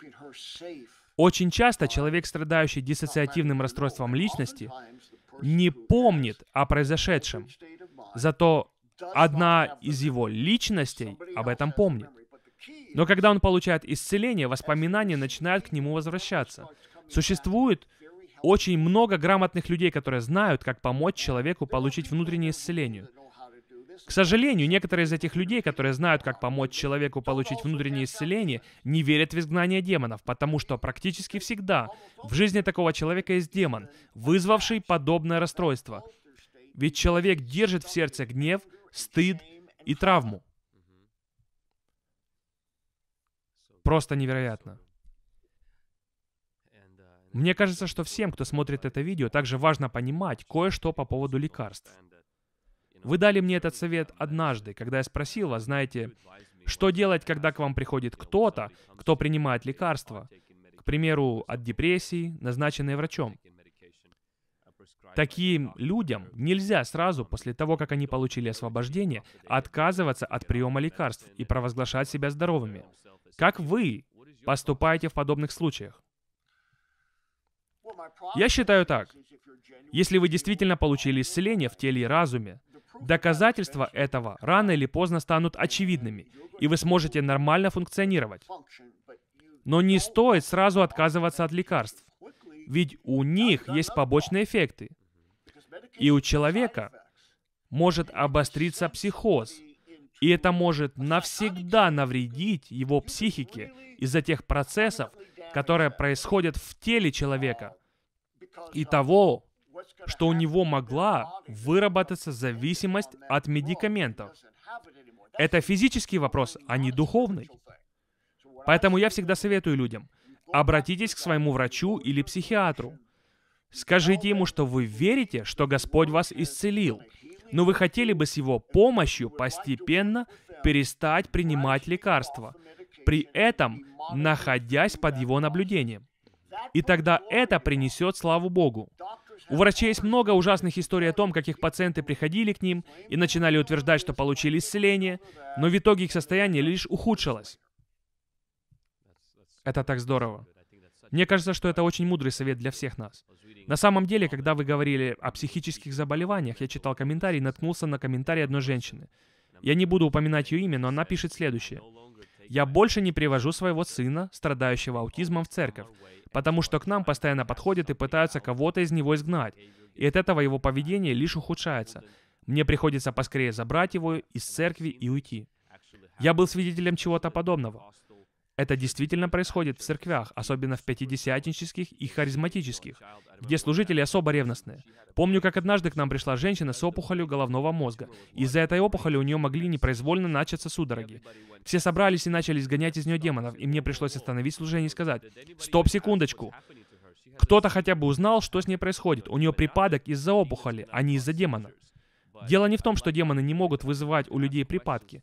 Очень часто человек, страдающий диссоциативным расстройством личности, не помнит о произошедшем. Зато одна из его личностей об этом помнит. Но когда он получает исцеление, воспоминания начинают к нему возвращаться. Существует очень много грамотных людей, которые знают, как помочь человеку получить внутреннее исцеление. К сожалению, некоторые из этих людей, которые знают, как помочь человеку получить внутреннее исцеление, не верят в изгнание демонов, потому что практически всегда в жизни такого человека есть демон, вызвавший подобное расстройство. Ведь человек держит в сердце гнев, стыд и травму. просто невероятно. Мне кажется, что всем, кто смотрит это видео, также важно понимать кое-что по поводу лекарств. Вы дали мне этот совет однажды, когда я спросил вас, знаете, что делать, когда к вам приходит кто-то, кто принимает лекарства, к примеру, от депрессии, назначенные врачом. Таким людям нельзя сразу, после того, как они получили освобождение, отказываться от приема лекарств и провозглашать себя здоровыми. Как вы поступаете в подобных случаях? Я считаю так. Если вы действительно получили исцеление в теле и разуме, доказательства этого рано или поздно станут очевидными, и вы сможете нормально функционировать. Но не стоит сразу отказываться от лекарств. Ведь у них есть побочные эффекты. И у человека может обостриться психоз. И это может навсегда навредить его психике из-за тех процессов, которые происходят в теле человека, и того, что у него могла выработаться зависимость от медикаментов. Это физический вопрос, а не духовный. Поэтому я всегда советую людям — Обратитесь к своему врачу или психиатру. Скажите ему, что вы верите, что Господь вас исцелил, но вы хотели бы с его помощью постепенно перестать принимать лекарства, при этом находясь под его наблюдением. И тогда это принесет славу Богу. У врачей есть много ужасных историй о том, как их пациенты приходили к ним и начинали утверждать, что получили исцеление, но в итоге их состояние лишь ухудшилось. Это так здорово. Мне кажется, что это очень мудрый совет для всех нас. На самом деле, когда вы говорили о психических заболеваниях, я читал комментарий и наткнулся на комментарий одной женщины. Я не буду упоминать ее имя, но она пишет следующее. «Я больше не привожу своего сына, страдающего аутизмом, в церковь, потому что к нам постоянно подходят и пытаются кого-то из него изгнать, и от этого его поведение лишь ухудшается. Мне приходится поскорее забрать его из церкви и уйти». Я был свидетелем чего-то подобного. Это действительно происходит в церквях, особенно в пятидесятнических и харизматических, где служители особо ревностные. Помню, как однажды к нам пришла женщина с опухолью головного мозга. Из-за этой опухоли у нее могли непроизвольно начаться судороги. Все собрались и начали изгонять из нее демонов, и мне пришлось остановить служение и сказать, «Стоп, секундочку! Кто-то хотя бы узнал, что с ней происходит. У нее припадок из-за опухоли, а не из-за демона». Дело не в том, что демоны не могут вызывать у людей припадки.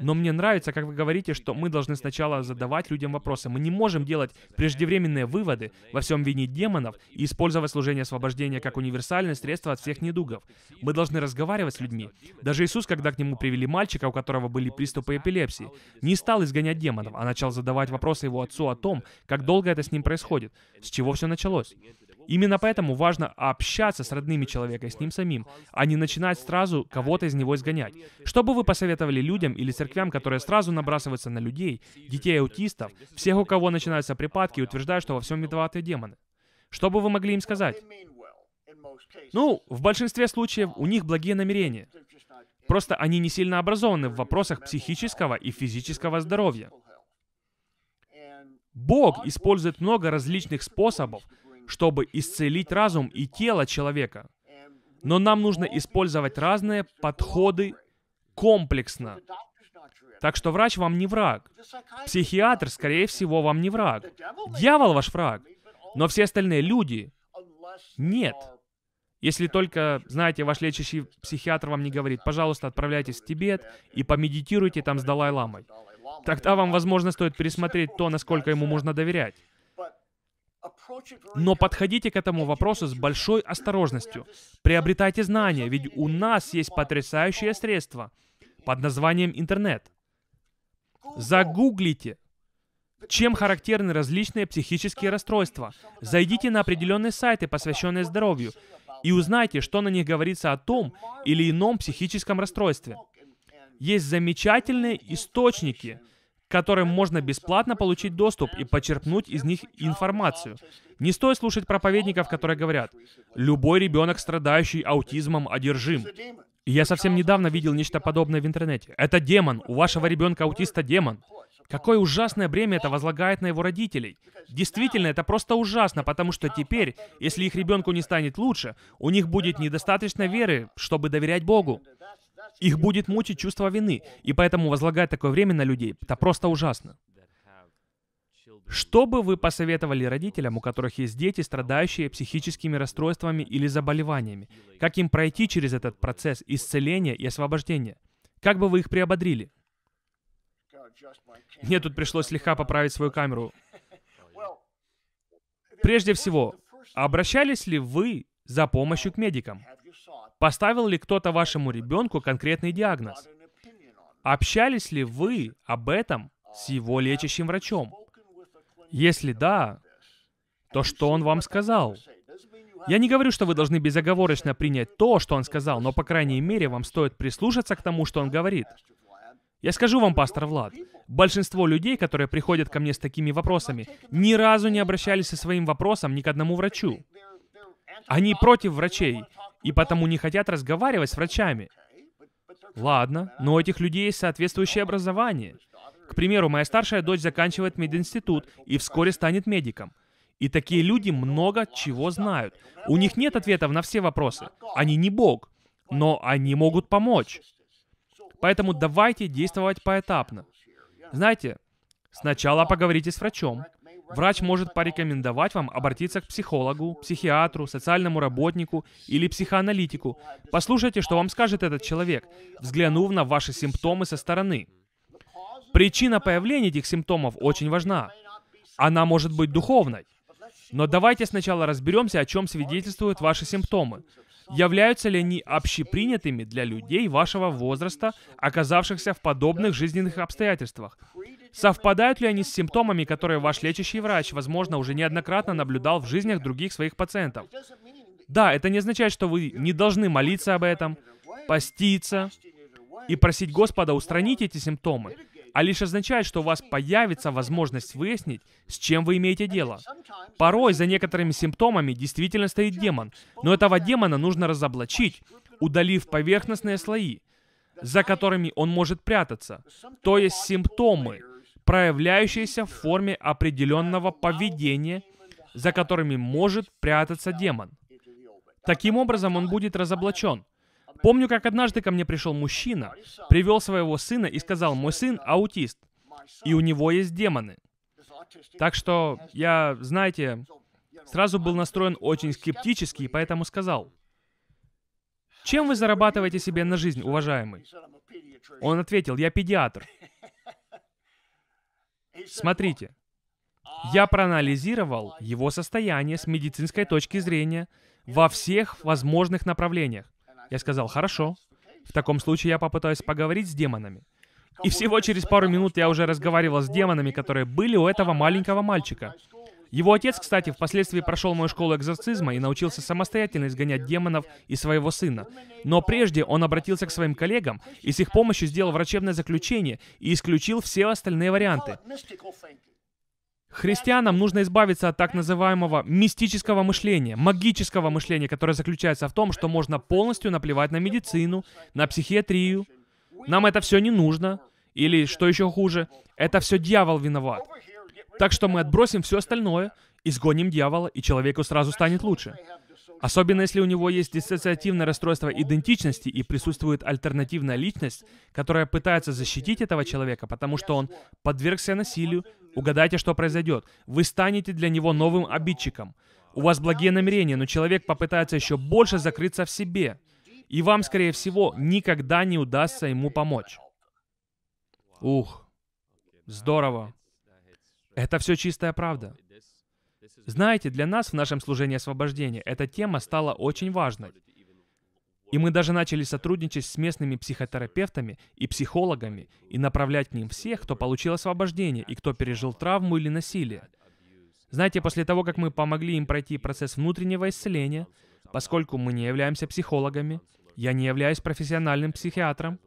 Но мне нравится, как вы говорите, что мы должны сначала задавать людям вопросы. Мы не можем делать преждевременные выводы, во всем вине демонов и использовать служение освобождения как универсальное средство от всех недугов. Мы должны разговаривать с людьми. Даже Иисус, когда к нему привели мальчика, у которого были приступы эпилепсии, не стал изгонять демонов, а начал задавать вопросы его отцу о том, как долго это с ним происходит, с чего все началось. Именно поэтому важно общаться с родными человека и с ним самим, а не начинать сразу кого-то из него изгонять. Что бы вы посоветовали людям или церкви церквям, которые сразу набрасываются на людей, детей аутистов, всех, у кого начинаются припадки, и утверждают, что во всем виноваты демоны. Что бы вы могли им сказать? Ну, в большинстве случаев у них благие намерения. Просто они не сильно образованы в вопросах психического и физического здоровья. Бог использует много различных способов, чтобы исцелить разум и тело человека. Но нам нужно использовать разные подходы комплексно, так что врач вам не враг. Психиатр, скорее всего, вам не враг. Дьявол ваш враг. Но все остальные люди нет. Если только, знаете, ваш лечащий психиатр вам не говорит, пожалуйста, отправляйтесь в Тибет и помедитируйте там с Далай-ламой. Тогда вам, возможно, стоит пересмотреть то, насколько ему можно доверять. Но подходите к этому вопросу с большой осторожностью. Приобретайте знания, ведь у нас есть потрясающее средство под названием интернет. Загуглите, чем характерны различные психические расстройства. Зайдите на определенные сайты, посвященные здоровью, и узнайте, что на них говорится о том или ином психическом расстройстве. Есть замечательные источники, к которым можно бесплатно получить доступ и почерпнуть из них информацию. Не стоит слушать проповедников, которые говорят, «Любой ребенок, страдающий аутизмом, одержим» я совсем недавно видел нечто подобное в интернете. Это демон, у вашего ребенка аутиста демон. Какое ужасное бремя это возлагает на его родителей. Действительно, это просто ужасно, потому что теперь, если их ребенку не станет лучше, у них будет недостаточно веры, чтобы доверять Богу. Их будет мучить чувство вины, и поэтому возлагать такое время на людей — это просто ужасно. Что бы вы посоветовали родителям, у которых есть дети, страдающие психическими расстройствами или заболеваниями? Как им пройти через этот процесс исцеления и освобождения? Как бы вы их приободрили? Мне тут пришлось слегка поправить свою камеру. Прежде всего, обращались ли вы за помощью к медикам? Поставил ли кто-то вашему ребенку конкретный диагноз? Общались ли вы об этом с его лечащим врачом? Если да, то что он вам сказал? Я не говорю, что вы должны безоговорочно принять то, что он сказал, но, по крайней мере, вам стоит прислушаться к тому, что он говорит. Я скажу вам, пастор Влад, большинство людей, которые приходят ко мне с такими вопросами, ни разу не обращались со своим вопросом ни к одному врачу. Они против врачей, и потому не хотят разговаривать с врачами. Ладно, но у этих людей есть соответствующее образование. К примеру, моя старшая дочь заканчивает мединститут и вскоре станет медиком. И такие люди много чего знают. У них нет ответов на все вопросы. Они не Бог, но они могут помочь. Поэтому давайте действовать поэтапно. Знаете, сначала поговорите с врачом. Врач может порекомендовать вам обратиться к психологу, психиатру, социальному работнику или психоаналитику. Послушайте, что вам скажет этот человек, взглянув на ваши симптомы со стороны. Причина появления этих симптомов очень важна. Она может быть духовной. Но давайте сначала разберемся, о чем свидетельствуют ваши симптомы. Являются ли они общепринятыми для людей вашего возраста, оказавшихся в подобных жизненных обстоятельствах? Совпадают ли они с симптомами, которые ваш лечащий врач, возможно, уже неоднократно наблюдал в жизнях других своих пациентов? Да, это не означает, что вы не должны молиться об этом, поститься и просить Господа устранить эти симптомы а лишь означает, что у вас появится возможность выяснить, с чем вы имеете дело. Порой за некоторыми симптомами действительно стоит демон, но этого демона нужно разоблачить, удалив поверхностные слои, за которыми он может прятаться, то есть симптомы, проявляющиеся в форме определенного поведения, за которыми может прятаться демон. Таким образом, он будет разоблачен – Помню, как однажды ко мне пришел мужчина, привел своего сына и сказал, мой сын аутист, и у него есть демоны. Так что я, знаете, сразу был настроен очень скептически, и поэтому сказал, чем вы зарабатываете себе на жизнь, уважаемый? Он ответил, я педиатр. Смотрите, я проанализировал его состояние с медицинской точки зрения во всех возможных направлениях. Я сказал, хорошо. В таком случае я попытаюсь поговорить с демонами. И всего через пару минут я уже разговаривал с демонами, которые были у этого маленького мальчика. Его отец, кстати, впоследствии прошел мою школу экзорцизма и научился самостоятельно изгонять демонов и своего сына. Но прежде он обратился к своим коллегам и с их помощью сделал врачебное заключение и исключил все остальные варианты. Христианам нужно избавиться от так называемого мистического мышления, магического мышления, которое заключается в том, что можно полностью наплевать на медицину, на психиатрию. Нам это все не нужно. Или, что еще хуже, это все дьявол виноват. Так что мы отбросим все остальное, изгоним дьявола, и человеку сразу станет лучше. Особенно если у него есть диссоциативное расстройство идентичности и присутствует альтернативная личность, которая пытается защитить этого человека, потому что он подвергся насилию. Угадайте, что произойдет. Вы станете для него новым обидчиком. У вас благие намерения, но человек попытается еще больше закрыться в себе. И вам, скорее всего, никогда не удастся ему помочь. Ух, здорово. Это все чистая правда. Знаете, для нас в нашем служении освобождения эта тема стала очень важной. И мы даже начали сотрудничать с местными психотерапевтами и психологами и направлять к ним всех, кто получил освобождение и кто пережил травму или насилие. Знаете, после того, как мы помогли им пройти процесс внутреннего исцеления, поскольку мы не являемся психологами, я не являюсь профессиональным психиатром,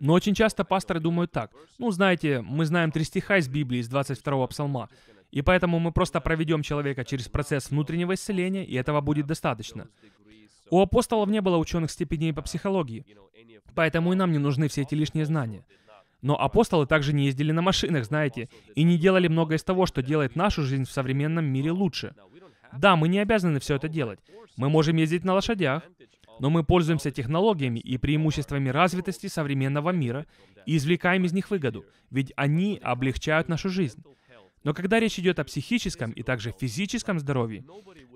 но очень часто пасторы думают так. Ну, знаете, мы знаем три стиха из Библии, из 22 го псалма. И поэтому мы просто проведем человека через процесс внутреннего исцеления, и этого будет достаточно. У апостолов не было ученых степеней по психологии, поэтому и нам не нужны все эти лишние знания. Но апостолы также не ездили на машинах, знаете, и не делали много из того, что делает нашу жизнь в современном мире лучше. Да, мы не обязаны все это делать. Мы можем ездить на лошадях, но мы пользуемся технологиями и преимуществами развитости современного мира и извлекаем из них выгоду, ведь они облегчают нашу жизнь. Но когда речь идет о психическом и также физическом здоровье,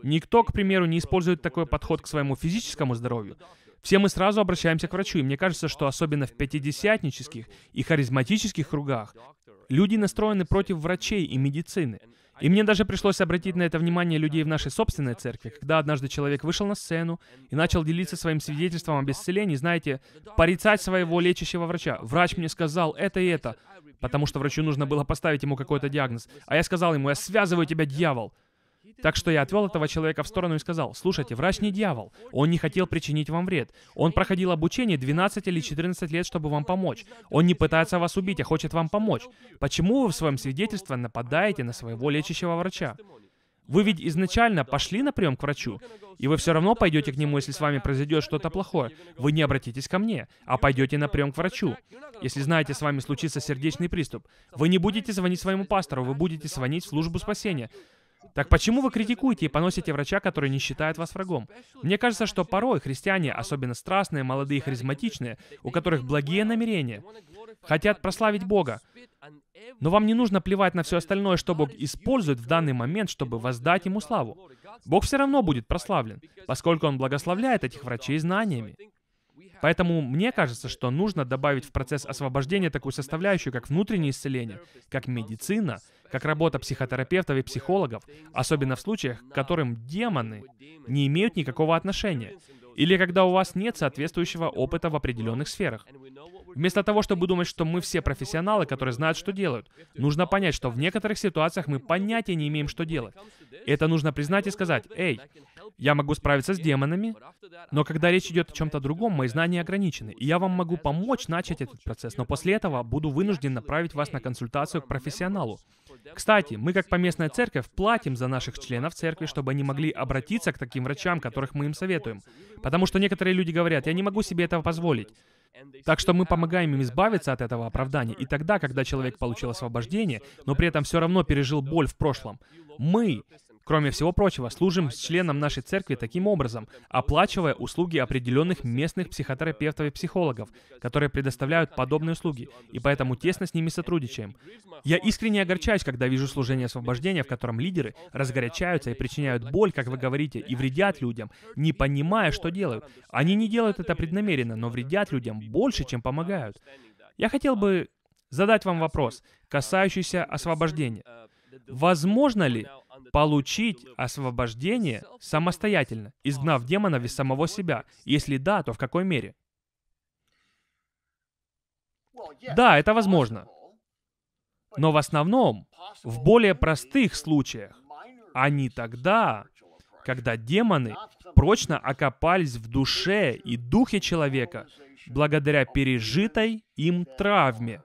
никто, к примеру, не использует такой подход к своему физическому здоровью. Все мы сразу обращаемся к врачу, и мне кажется, что особенно в пятидесятнических и харизматических кругах люди настроены против врачей и медицины. И мне даже пришлось обратить на это внимание людей в нашей собственной церкви, когда однажды человек вышел на сцену и начал делиться своим свидетельством об исцелении, знаете, порицать своего лечащего врача. Врач мне сказал это и это потому что врачу нужно было поставить ему какой-то диагноз. А я сказал ему, я связываю тебя, дьявол. Так что я отвел этого человека в сторону и сказал, «Слушайте, врач не дьявол, он не хотел причинить вам вред. Он проходил обучение 12 или 14 лет, чтобы вам помочь. Он не пытается вас убить, а хочет вам помочь. Почему вы в своем свидетельстве нападаете на своего лечащего врача?» Вы ведь изначально пошли на прием к врачу, и вы все равно пойдете к нему, если с вами произойдет что-то плохое. Вы не обратитесь ко мне, а пойдете на прием к врачу. Если знаете, с вами случится сердечный приступ, вы не будете звонить своему пастору, вы будете звонить в службу спасения. Так почему вы критикуете и поносите врача, который не считает вас врагом? Мне кажется, что порой христиане, особенно страстные, молодые, харизматичные, у которых благие намерения, хотят прославить Бога. Но вам не нужно плевать на все остальное, что Бог использует в данный момент, чтобы воздать Ему славу. Бог все равно будет прославлен, поскольку Он благословляет этих врачей знаниями. Поэтому мне кажется, что нужно добавить в процесс освобождения такую составляющую, как внутреннее исцеление, как медицина, как работа психотерапевтов и психологов, особенно в случаях, к которым демоны не имеют никакого отношения, или когда у вас нет соответствующего опыта в определенных сферах. Вместо того, чтобы думать, что мы все профессионалы, которые знают, что делают, нужно понять, что в некоторых ситуациях мы понятия не имеем, что делать. Это нужно признать и сказать, «Эй, я могу справиться с демонами, но когда речь идет о чем-то другом, мои знания ограничены, и я вам могу помочь начать этот процесс, но после этого буду вынужден направить вас на консультацию к профессионалу. Кстати, мы как поместная церковь платим за наших членов церкви, чтобы они могли обратиться к таким врачам, которых мы им советуем. Потому что некоторые люди говорят, я не могу себе этого позволить. Так что мы помогаем им избавиться от этого оправдания. И тогда, когда человек получил освобождение, но при этом все равно пережил боль в прошлом, мы Кроме всего прочего, служим с членом нашей церкви таким образом, оплачивая услуги определенных местных психотерапевтов и психологов, которые предоставляют подобные услуги, и поэтому тесно с ними сотрудничаем. Я искренне огорчаюсь, когда вижу служение освобождения, в котором лидеры разгорячаются и причиняют боль, как вы говорите, и вредят людям, не понимая, что делают. Они не делают это преднамеренно, но вредят людям больше, чем помогают. Я хотел бы задать вам вопрос, касающийся освобождения. Возможно ли получить освобождение самостоятельно, изгнав демонов из самого себя? Если да, то в какой мере? Да, это возможно. Но в основном, в более простых случаях, они тогда, когда демоны прочно окопались в душе и духе человека благодаря пережитой им травме,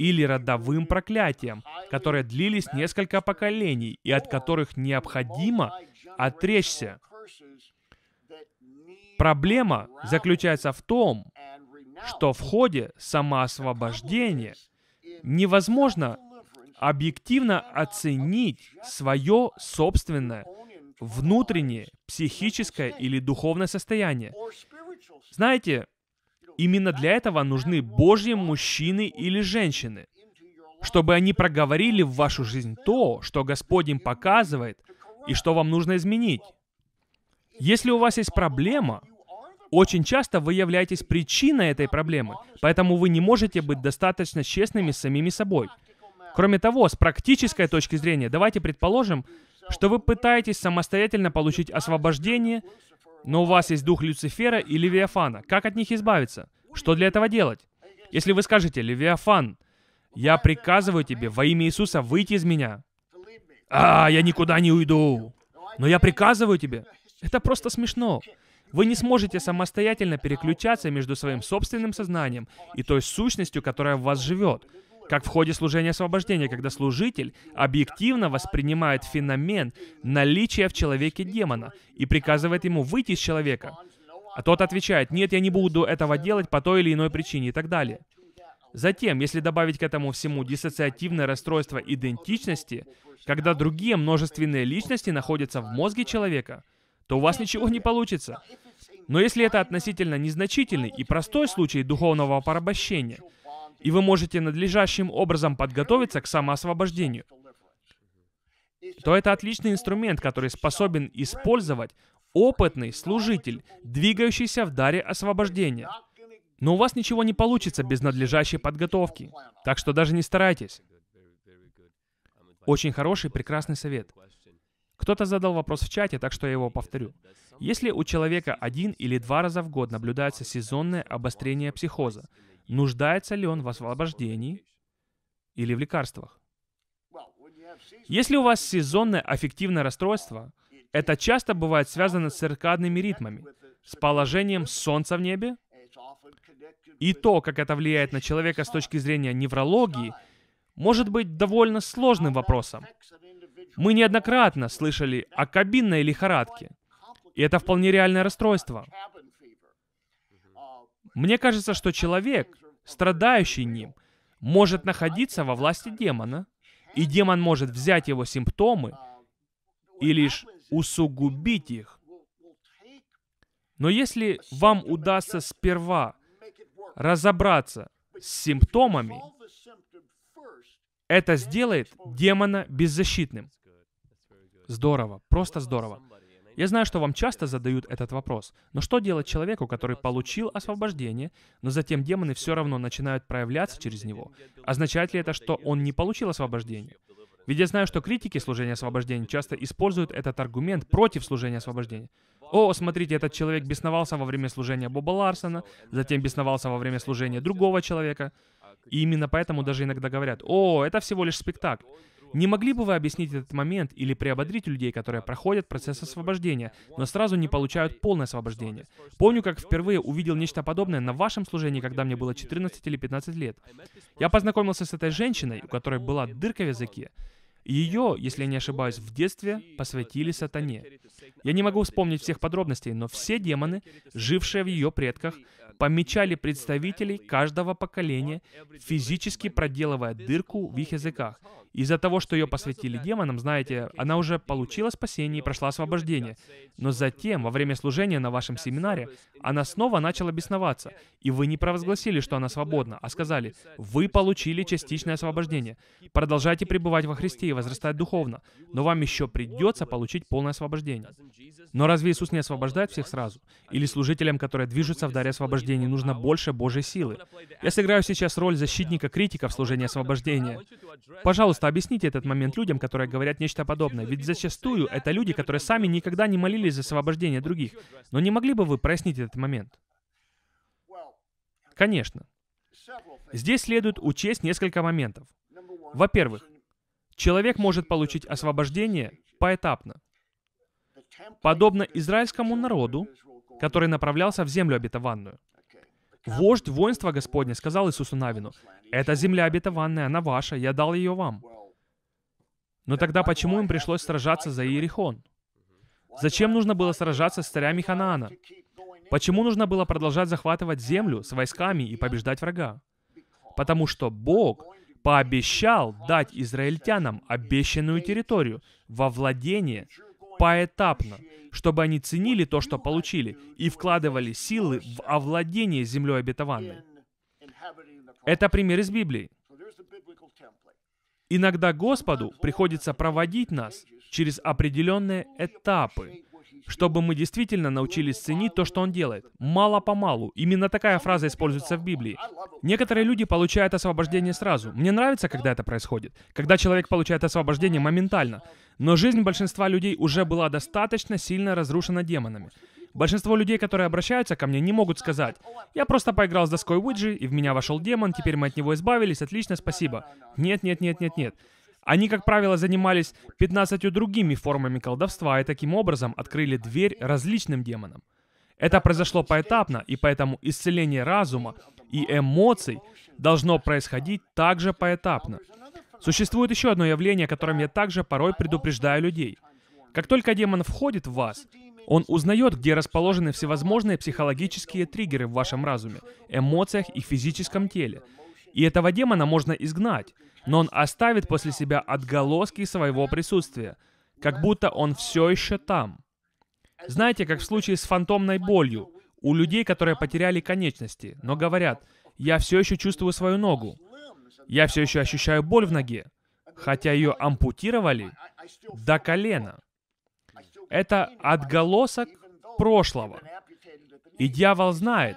или родовым проклятием, которые длились несколько поколений и от которых необходимо отречься. Проблема заключается в том, что в ходе самоосвобождения невозможно объективно оценить свое собственное внутреннее психическое или духовное состояние. Знаете, Именно для этого нужны Божьи мужчины или женщины, чтобы они проговорили в вашу жизнь то, что Господь им показывает, и что вам нужно изменить. Если у вас есть проблема, очень часто вы являетесь причиной этой проблемы, поэтому вы не можете быть достаточно честными с самими собой. Кроме того, с практической точки зрения, давайте предположим, что вы пытаетесь самостоятельно получить освобождение но у вас есть дух Люцифера и Левиафана. Как от них избавиться? Что для этого делать? Если вы скажете, Левиафан, я приказываю тебе во имя Иисуса выйти из меня. А, я никуда не уйду. Но я приказываю тебе. Это просто смешно. Вы не сможете самостоятельно переключаться между своим собственным сознанием и той сущностью, которая в вас живет. Как в ходе служения освобождения, когда служитель объективно воспринимает феномен наличия в человеке демона и приказывает ему выйти из человека. А тот отвечает, нет, я не буду этого делать по той или иной причине и так далее. Затем, если добавить к этому всему диссоциативное расстройство идентичности, когда другие множественные личности находятся в мозге человека, то у вас ничего не получится. Но если это относительно незначительный и простой случай духовного порабощения – и вы можете надлежащим образом подготовиться к самоосвобождению, то это отличный инструмент, который способен использовать опытный служитель, двигающийся в даре освобождения. Но у вас ничего не получится без надлежащей подготовки, так что даже не старайтесь. Очень хороший, прекрасный совет. Кто-то задал вопрос в чате, так что я его повторю. Если у человека один или два раза в год наблюдается сезонное обострение психоза, нуждается ли он в освобождении или в лекарствах. Если у вас сезонное аффективное расстройство, это часто бывает связано с циркадными ритмами, с положением солнца в небе, и то, как это влияет на человека с точки зрения неврологии, может быть довольно сложным вопросом. Мы неоднократно слышали о кабинной лихорадке, и это вполне реальное расстройство. Мне кажется, что человек, страдающий ним, может находиться во власти демона, и демон может взять его симптомы и лишь усугубить их. Но если вам удастся сперва разобраться с симптомами, это сделает демона беззащитным. Здорово, просто здорово. Я знаю, что вам часто задают этот вопрос, но что делать человеку, который получил освобождение, но затем демоны все равно начинают проявляться через него? Означает ли это, что он не получил освобождение? Ведь я знаю, что критики служения освобождения часто используют этот аргумент против служения освобождения. О, смотрите, этот человек бесновался во время служения Боба Ларсона, затем бесновался во время служения другого человека. И именно поэтому даже иногда говорят, о, это всего лишь спектакль. Не могли бы вы объяснить этот момент или приободрить людей, которые проходят процесс освобождения, но сразу не получают полное освобождение? Помню, как впервые увидел нечто подобное на вашем служении, когда мне было 14 или 15 лет. Я познакомился с этой женщиной, у которой была дырка в языке. Ее, если я не ошибаюсь, в детстве посвятили сатане. Я не могу вспомнить всех подробностей, но все демоны, жившие в ее предках, помечали представителей каждого поколения, физически проделывая дырку в их языках. Из-за того, что ее посвятили демонам, знаете, она уже получила спасение и прошла освобождение. Но затем, во время служения на вашем семинаре, она снова начала бесноваться. И вы не провозгласили, что она свободна, а сказали, вы получили частичное освобождение. Продолжайте пребывать во Христе и возрастать духовно, но вам еще придется получить полное освобождение. Но разве Иисус не освобождает всех сразу? Или служителям, которые движутся в даре освобождения? освобождении нужно больше Божьей силы. Я сыграю сейчас роль защитника-критика в служении освобождения. Пожалуйста, объясните этот момент людям, которые говорят нечто подобное, ведь зачастую это люди, которые сами никогда не молились за освобождение других. Но не могли бы вы прояснить этот момент? Конечно. Здесь следует учесть несколько моментов. Во-первых, человек может получить освобождение поэтапно. Подобно израильскому народу, который направлялся в землю обетованную. Вождь воинства Господня сказал Иисусу Навину, «Эта земля обетованная, она ваша, я дал ее вам». Но тогда почему им пришлось сражаться за Иерихон? Зачем нужно было сражаться с царями Ханаана? Почему нужно было продолжать захватывать землю с войсками и побеждать врага? Потому что Бог пообещал дать израильтянам обещанную территорию во владение поэтапно, чтобы они ценили то, что получили, и вкладывали силы в овладение землей обетованной. Это пример из Библии. Иногда Господу приходится проводить нас через определенные этапы, чтобы мы действительно научились ценить то, что Он делает. Мало-помалу. Именно такая фраза используется в Библии. Некоторые люди получают освобождение сразу. Мне нравится, когда это происходит. Когда человек получает освобождение моментально. Но жизнь большинства людей уже была достаточно сильно разрушена демонами. Большинство людей, которые обращаются ко мне, не могут сказать, «Я просто поиграл с доской Уиджи, и в меня вошел демон, теперь мы от него избавились, отлично, спасибо». Нет, нет, нет, нет, нет. Они, как правило, занимались 15 другими формами колдовства и таким образом открыли дверь различным демонам. Это произошло поэтапно, и поэтому исцеление разума и эмоций должно происходить также поэтапно. Существует еще одно явление, которым я также порой предупреждаю людей. Как только демон входит в вас, он узнает, где расположены всевозможные психологические триггеры в вашем разуме, эмоциях и физическом теле. И этого демона можно изгнать но он оставит после себя отголоски своего присутствия, как будто он все еще там. Знаете, как в случае с фантомной болью, у людей, которые потеряли конечности, но говорят, я все еще чувствую свою ногу, я все еще ощущаю боль в ноге, хотя ее ампутировали до колена. Это отголосок прошлого. И дьявол знает,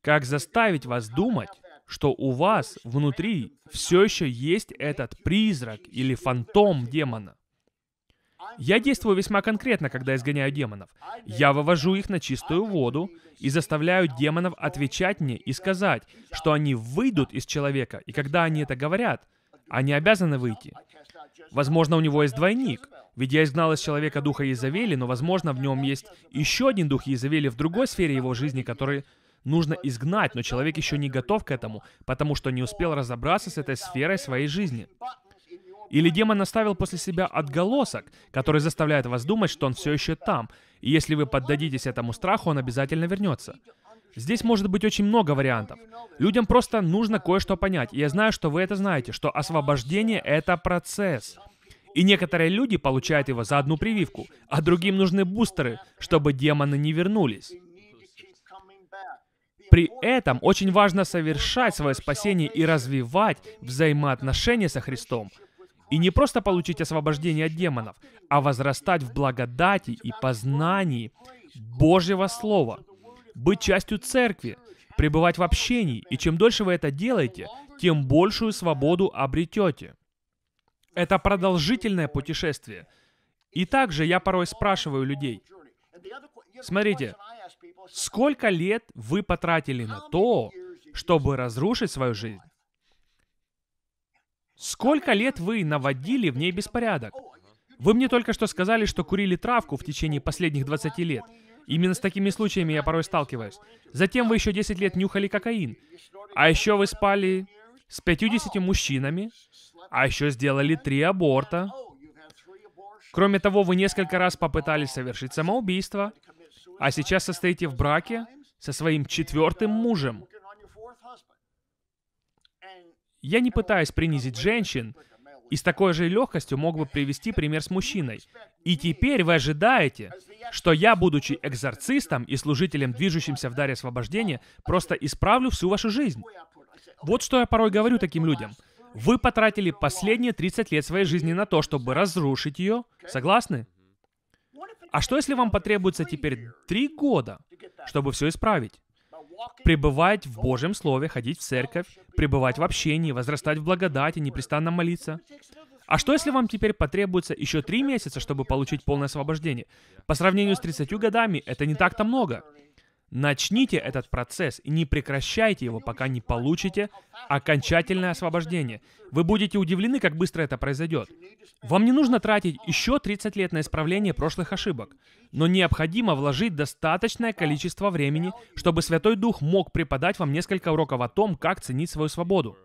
как заставить вас думать, что у вас внутри все еще есть этот призрак или фантом демона. Я действую весьма конкретно, когда изгоняю демонов. Я вывожу их на чистую воду и заставляю демонов отвечать мне и сказать, что они выйдут из человека, и когда они это говорят, они обязаны выйти. Возможно, у него есть двойник, ведь я изгнал из человека духа Изавели, но, возможно, в нем есть еще один дух Изавели в другой сфере его жизни, который нужно изгнать, но человек еще не готов к этому, потому что не успел разобраться с этой сферой своей жизни. Или демон оставил после себя отголосок, который заставляет вас думать, что он все еще там, и если вы поддадитесь этому страху, он обязательно вернется. Здесь может быть очень много вариантов. Людям просто нужно кое-что понять. И я знаю, что вы это знаете, что освобождение — это процесс. И некоторые люди получают его за одну прививку, а другим нужны бустеры, чтобы демоны не вернулись. При этом очень важно совершать свое спасение и развивать взаимоотношения со Христом. И не просто получить освобождение от демонов, а возрастать в благодати и познании Божьего Слова, быть частью церкви, пребывать в общении, и чем дольше вы это делаете, тем большую свободу обретете. Это продолжительное путешествие. И также я порой спрашиваю людей. Смотрите, Сколько лет вы потратили на то, чтобы разрушить свою жизнь? Сколько лет вы наводили в ней беспорядок? Oh, вы мне только что сказали, что курили травку в течение последних 20 лет. Именно с такими случаями я порой сталкиваюсь. Затем вы еще 10 лет нюхали кокаин. А еще вы спали с 50 мужчинами. А еще сделали три аборта. Oh, Кроме того, вы несколько раз попытались совершить самоубийство а сейчас состоите в браке со своим четвертым мужем. Я не пытаюсь принизить женщин, и с такой же легкостью мог бы привести пример с мужчиной. И теперь вы ожидаете, что я, будучи экзорцистом и служителем, движущимся в даре освобождения, просто исправлю всю вашу жизнь. Вот что я порой говорю таким людям. Вы потратили последние 30 лет своей жизни на то, чтобы разрушить ее. Согласны? А что, если вам потребуется теперь три года, чтобы все исправить? Пребывать в Божьем Слове, ходить в церковь, пребывать в общении, возрастать в благодати, непрестанно молиться. А что, если вам теперь потребуется еще три месяца, чтобы получить полное освобождение? По сравнению с 30 годами, это не так-то много. Начните этот процесс и не прекращайте его, пока не получите окончательное освобождение. Вы будете удивлены, как быстро это произойдет. Вам не нужно тратить еще 30 лет на исправление прошлых ошибок, но необходимо вложить достаточное количество времени, чтобы Святой Дух мог преподать вам несколько уроков о том, как ценить свою свободу.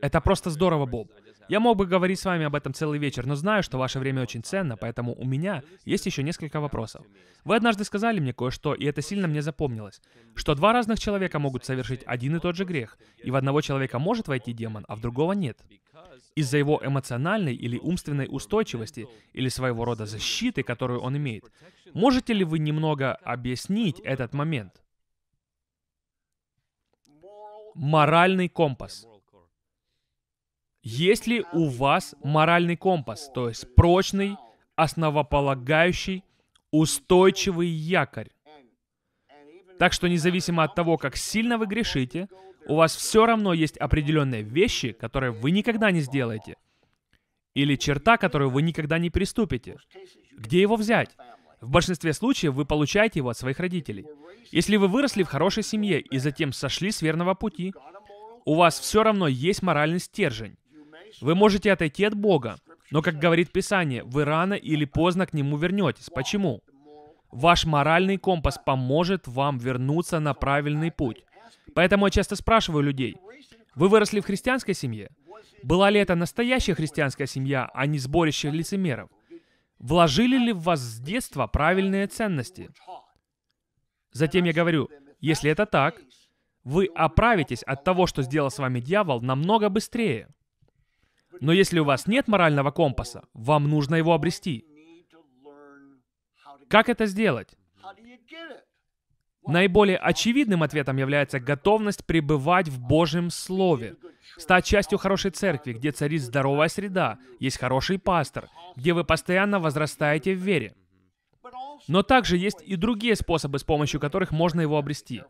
Это просто здорово, Боб. Я мог бы говорить с вами об этом целый вечер, но знаю, что ваше время очень ценно, поэтому у меня есть еще несколько вопросов. Вы однажды сказали мне кое-что, и это сильно мне запомнилось, что два разных человека могут совершить один и тот же грех, и в одного человека может войти демон, а в другого нет. Из-за его эмоциональной или умственной устойчивости, или своего рода защиты, которую он имеет. Можете ли вы немного объяснить этот момент? Моральный компас. Есть ли у вас моральный компас, то есть прочный, основополагающий, устойчивый якорь? Так что независимо от того, как сильно вы грешите, у вас все равно есть определенные вещи, которые вы никогда не сделаете. Или черта, которую вы никогда не приступите. Где его взять? В большинстве случаев вы получаете его от своих родителей. Если вы выросли в хорошей семье и затем сошли с верного пути, у вас все равно есть моральный стержень. Вы можете отойти от Бога, но, как говорит Писание, вы рано или поздно к Нему вернетесь. Почему? Ваш моральный компас поможет вам вернуться на правильный путь. Поэтому я часто спрашиваю людей, вы выросли в христианской семье? Была ли это настоящая христианская семья, а не сборище лицемеров? Вложили ли в вас с детства правильные ценности? Затем я говорю, если это так, вы оправитесь от того, что сделал с вами дьявол, намного быстрее. Но если у вас нет морального компаса, вам нужно его обрести. Как это сделать? Наиболее очевидным ответом является готовность пребывать в Божьем Слове, стать частью хорошей церкви, где царит здоровая среда, есть хороший пастор, где вы постоянно возрастаете в вере. Но также есть и другие способы, с помощью которых можно его обрести.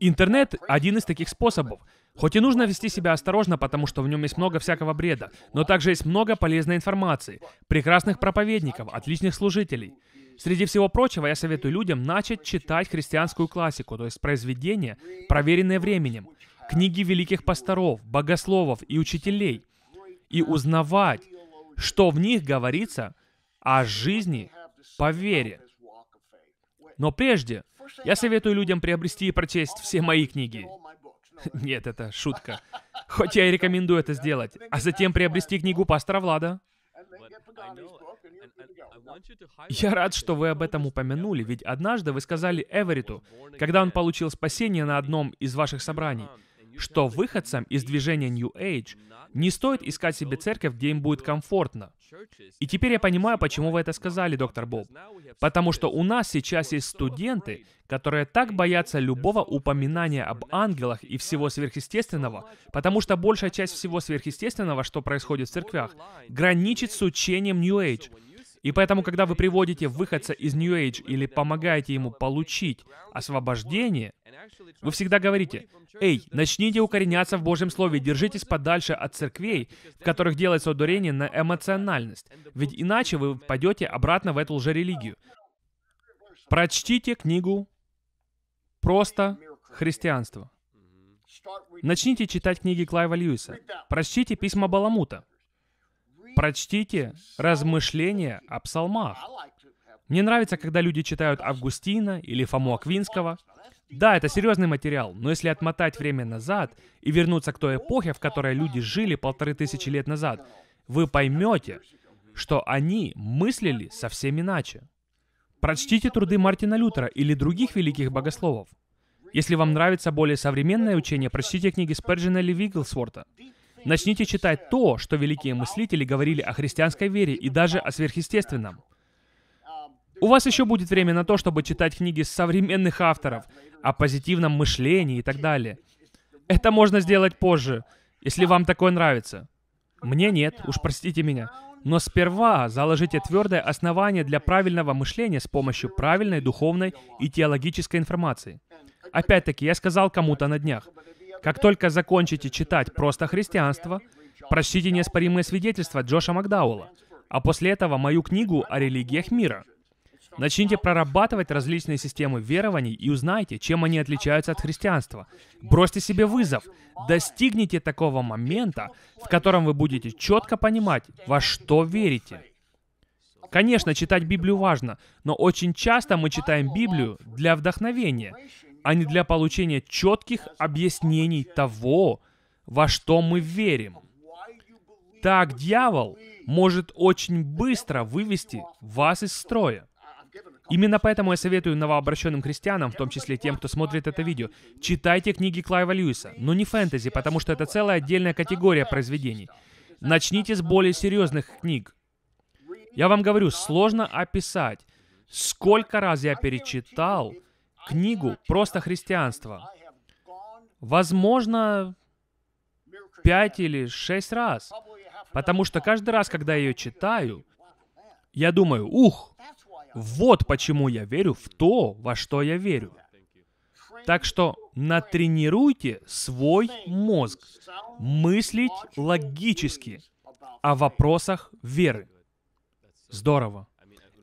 Интернет — один из таких способов. Хоть и нужно вести себя осторожно, потому что в нем есть много всякого бреда, но также есть много полезной информации, прекрасных проповедников, отличных служителей. Среди всего прочего, я советую людям начать читать христианскую классику, то есть произведения, проверенные временем, книги великих пасторов, богословов и учителей, и узнавать, что в них говорится о жизни по вере. Но прежде, я советую людям приобрести и прочесть все мои книги. Ну Нет, это шутка. Хоть я и рекомендую это сделать. А затем приобрести книгу пастора Влада. Я рад, что вы об этом упомянули, ведь однажды вы сказали Эвериту, когда он получил спасение на одном из ваших собраний, что выходцам из движения New Age не стоит искать себе церковь, где им будет комфортно. И теперь я понимаю, почему вы это сказали, доктор Боб. Потому что у нас сейчас есть студенты, которые так боятся любого упоминания об ангелах и всего сверхъестественного, потому что большая часть всего сверхъестественного, что происходит в церквях, граничит с учением New Age — и поэтому, когда вы приводите выходца из New Age или помогаете ему получить освобождение, вы всегда говорите, «Эй, начните укореняться в Божьем Слове, держитесь подальше от церквей, в которых делается ударение на эмоциональность, ведь иначе вы пойдете обратно в эту лжерелигию». Прочтите книгу «Просто христианство». Начните читать книги Клайва Льюиса. Прочтите письма Баламута. Прочтите размышления о псалмах. Мне нравится, когда люди читают Августина или Фому Аквинского. Да, это серьезный материал, но если отмотать время назад и вернуться к той эпохе, в которой люди жили полторы тысячи лет назад, вы поймете, что они мыслили совсем иначе. Прочтите труды Мартина Лютера или других великих богословов. Если вам нравится более современное учение, прочтите книги Спержина или Вигглсворта. Начните читать то, что великие мыслители говорили о христианской вере и даже о сверхъестественном. У вас еще будет время на то, чтобы читать книги современных авторов о позитивном мышлении и так далее. Это можно сделать позже, если вам такое нравится. Мне нет, уж простите меня. Но сперва заложите твердое основание для правильного мышления с помощью правильной духовной и теологической информации. Опять-таки, я сказал кому-то на днях, как только закончите читать «Просто христианство», прочтите неоспоримые свидетельства Джоша Макдаула, а после этого мою книгу о религиях мира. Начните прорабатывать различные системы верований и узнайте, чем они отличаются от христианства. Бросьте себе вызов. Достигните такого момента, в котором вы будете четко понимать, во что верите. Конечно, читать Библию важно, но очень часто мы читаем Библию для вдохновения, а не для получения четких объяснений того, во что мы верим. Так дьявол может очень быстро вывести вас из строя. Именно поэтому я советую новообращенным христианам, в том числе тем, кто смотрит это видео, читайте книги Клайва Льюиса, но не фэнтези, потому что это целая отдельная категория произведений. Начните с более серьезных книг. Я вам говорю, сложно описать, сколько раз я перечитал книгу «Просто христианство». Возможно, пять или шесть раз. Потому что каждый раз, когда я ее читаю, я думаю, ух, вот почему я верю в то, во что я верю. Так что натренируйте свой мозг мыслить логически о вопросах веры. Здорово.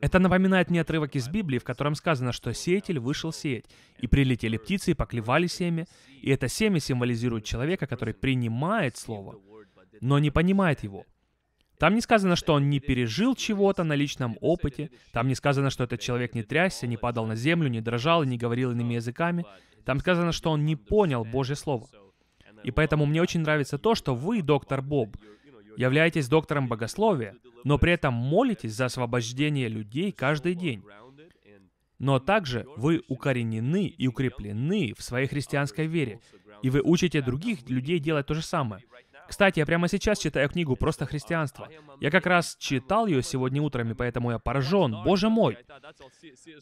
Это напоминает мне отрывок из Библии, в котором сказано, что сеятель вышел сеять, и прилетели птицы и поклевали семя, и это семя символизирует человека, который принимает слово, но не понимает его. Там не сказано, что он не пережил чего-то на личном опыте, там не сказано, что этот человек не трясся, не падал на землю, не дрожал и не говорил иными языками, там сказано, что он не понял Божье Слово. И поэтому мне очень нравится то, что вы, доктор Боб, являетесь доктором богословия, но при этом молитесь за освобождение людей каждый день. Но также вы укоренены и укреплены в своей христианской вере, и вы учите других людей делать то же самое. Кстати, я прямо сейчас читаю книгу «Просто христианство». Я как раз читал ее сегодня утром, и поэтому я поражен. Боже мой!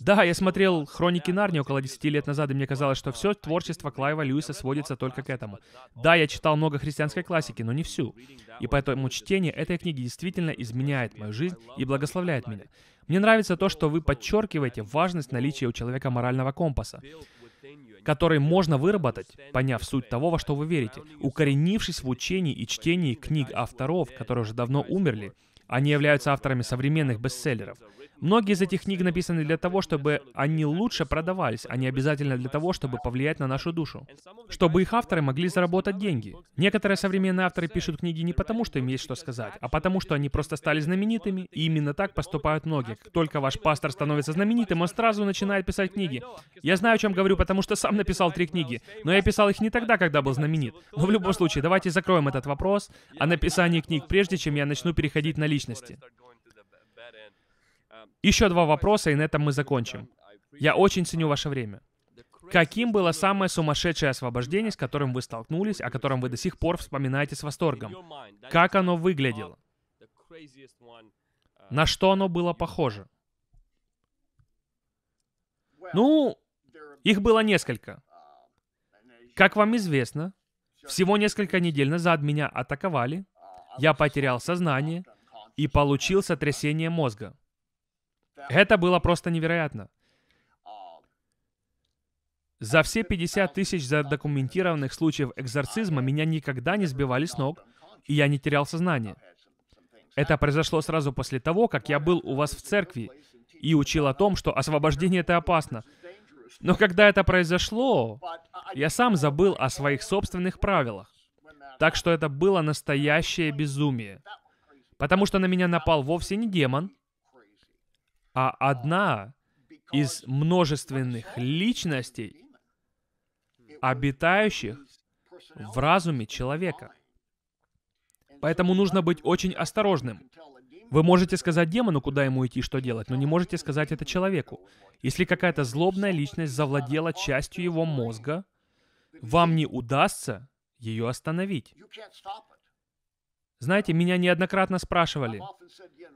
Да, я смотрел «Хроники Нарнии» около 10 лет назад, и мне казалось, что все творчество Клайва Льюиса сводится только к этому. Да, я читал много христианской классики, но не всю. И поэтому чтение этой книги действительно изменяет мою жизнь и благословляет меня. Мне нравится то, что вы подчеркиваете важность наличия у человека морального компаса который можно выработать, поняв суть того, во что вы верите, укоренившись в учении и чтении книг авторов, которые уже давно умерли, они являются авторами современных бестселлеров — Многие из этих книг написаны для того, чтобы они лучше продавались, а не обязательно для того, чтобы повлиять на нашу душу. Чтобы их авторы могли заработать деньги. Некоторые современные авторы пишут книги не потому, что им есть что сказать, а потому, что они просто стали знаменитыми, и именно так поступают многие. Как только ваш пастор становится знаменитым, он сразу начинает писать книги. Я знаю, о чем говорю, потому что сам написал три книги, но я писал их не тогда, когда был знаменит. Но в любом случае, давайте закроем этот вопрос о написании книг, прежде чем я начну переходить на личности. Еще два вопроса, и на этом мы закончим. Я очень ценю ваше время. Каким было самое сумасшедшее освобождение, с которым вы столкнулись, о котором вы до сих пор вспоминаете с восторгом? Как оно выглядело? На что оно было похоже? Ну, их было несколько. Как вам известно, всего несколько недель назад меня атаковали, я потерял сознание и получил сотрясение мозга. Это было просто невероятно. А, За а все 50 тысяч задокументированных случаев экзорцизма меня никогда не сбивали с ног, и я не терял сознание. Это произошло сразу после того, как я был у вас в церкви и учил о том, что освобождение — это опасно. Но когда это произошло, я сам забыл о своих собственных правилах. Так что это было настоящее безумие. Потому что на меня напал вовсе не демон, а одна из множественных личностей, обитающих в разуме человека. Поэтому нужно быть очень осторожным. Вы можете сказать демону, куда ему идти, что делать, но не можете сказать это человеку. Если какая-то злобная личность завладела частью его мозга, вам не удастся ее остановить. Знаете, меня неоднократно спрашивали,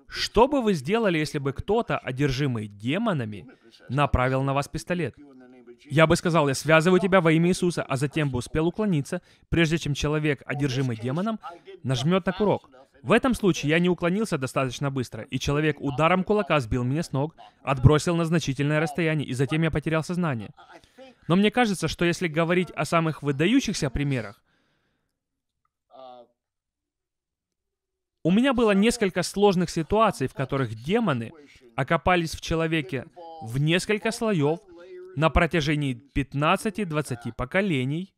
что бы вы сделали, если бы кто-то, одержимый демонами, направил на вас пистолет? Я бы сказал, я связываю тебя во имя Иисуса, а затем бы успел уклониться, прежде чем человек, одержимый демоном, нажмет на курок. В этом случае я не уклонился достаточно быстро, и человек ударом кулака сбил меня с ног, отбросил на значительное расстояние, и затем я потерял сознание. Но мне кажется, что если говорить о самых выдающихся примерах, У меня было несколько сложных ситуаций, в которых демоны окопались в человеке в несколько слоев на протяжении 15-20 поколений,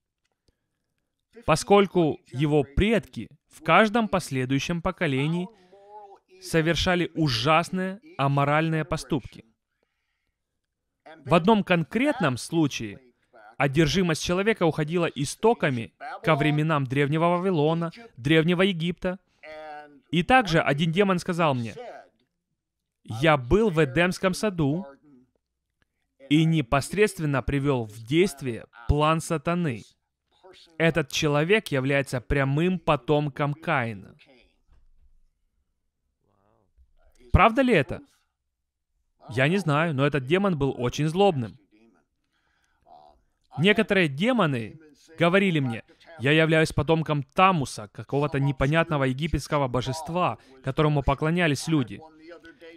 поскольку его предки в каждом последующем поколении совершали ужасные аморальные поступки. В одном конкретном случае одержимость человека уходила истоками ко временам Древнего Вавилона, Древнего Египта – и также один демон сказал мне, «Я был в Эдемском саду и непосредственно привел в действие план сатаны. Этот человек является прямым потомком Каина». Правда ли это? Я не знаю, но этот демон был очень злобным. Некоторые демоны говорили мне, я являюсь потомком Тамуса, какого-то непонятного египетского божества, которому поклонялись люди.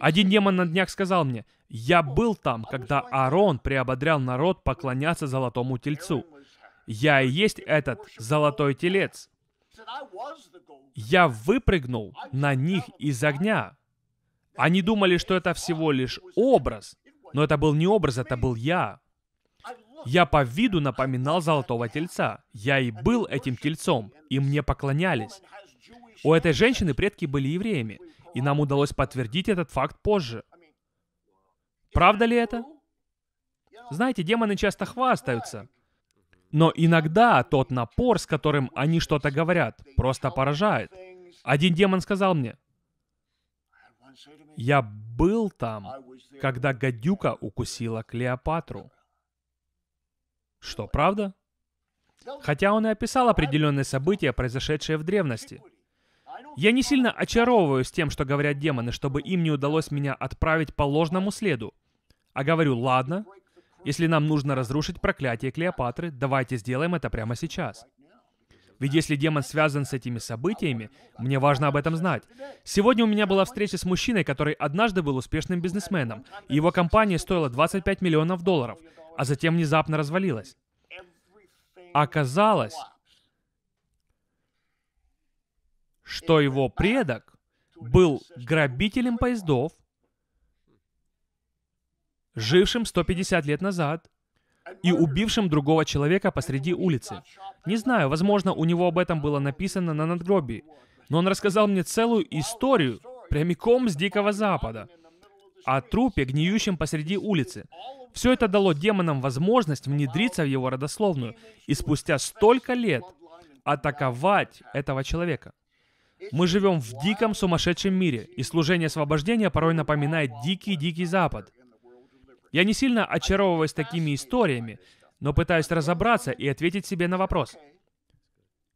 Один демон на днях сказал мне, «Я был там, когда Аарон приободрял народ поклоняться золотому тельцу. Я и есть этот золотой телец». Я выпрыгнул на них из огня. Они думали, что это всего лишь образ, но это был не образ, это был я. Я по виду напоминал золотого тельца. Я и был этим тельцом, и мне поклонялись. У этой женщины предки были евреями, и нам удалось подтвердить этот факт позже. Правда ли это? Знаете, демоны часто хвастаются. Но иногда тот напор, с которым они что-то говорят, просто поражает. Один демон сказал мне, «Я был там, когда гадюка укусила Клеопатру». Что, правда? Хотя он и описал определенные события, произошедшие в древности. Я не сильно очаровываюсь тем, что говорят демоны, чтобы им не удалось меня отправить по ложному следу. А говорю, ладно, если нам нужно разрушить проклятие Клеопатры, давайте сделаем это прямо сейчас. Ведь если демон связан с этими событиями, мне важно об этом знать. Сегодня у меня была встреча с мужчиной, который однажды был успешным бизнесменом, и его компания стоила 25 миллионов долларов, а затем внезапно развалилась. Оказалось, что его предок был грабителем поездов, жившим 150 лет назад, и убившим другого человека посреди улицы. Не знаю, возможно, у него об этом было написано на надгробии, но он рассказал мне целую историю прямиком с Дикого Запада о трупе, гниющем посреди улицы. Все это дало демонам возможность внедриться в его родословную и спустя столько лет атаковать этого человека. Мы живем в диком сумасшедшем мире, и служение освобождения порой напоминает дикий-дикий Запад — я не сильно очаровываюсь такими историями, но пытаюсь разобраться и ответить себе на вопрос.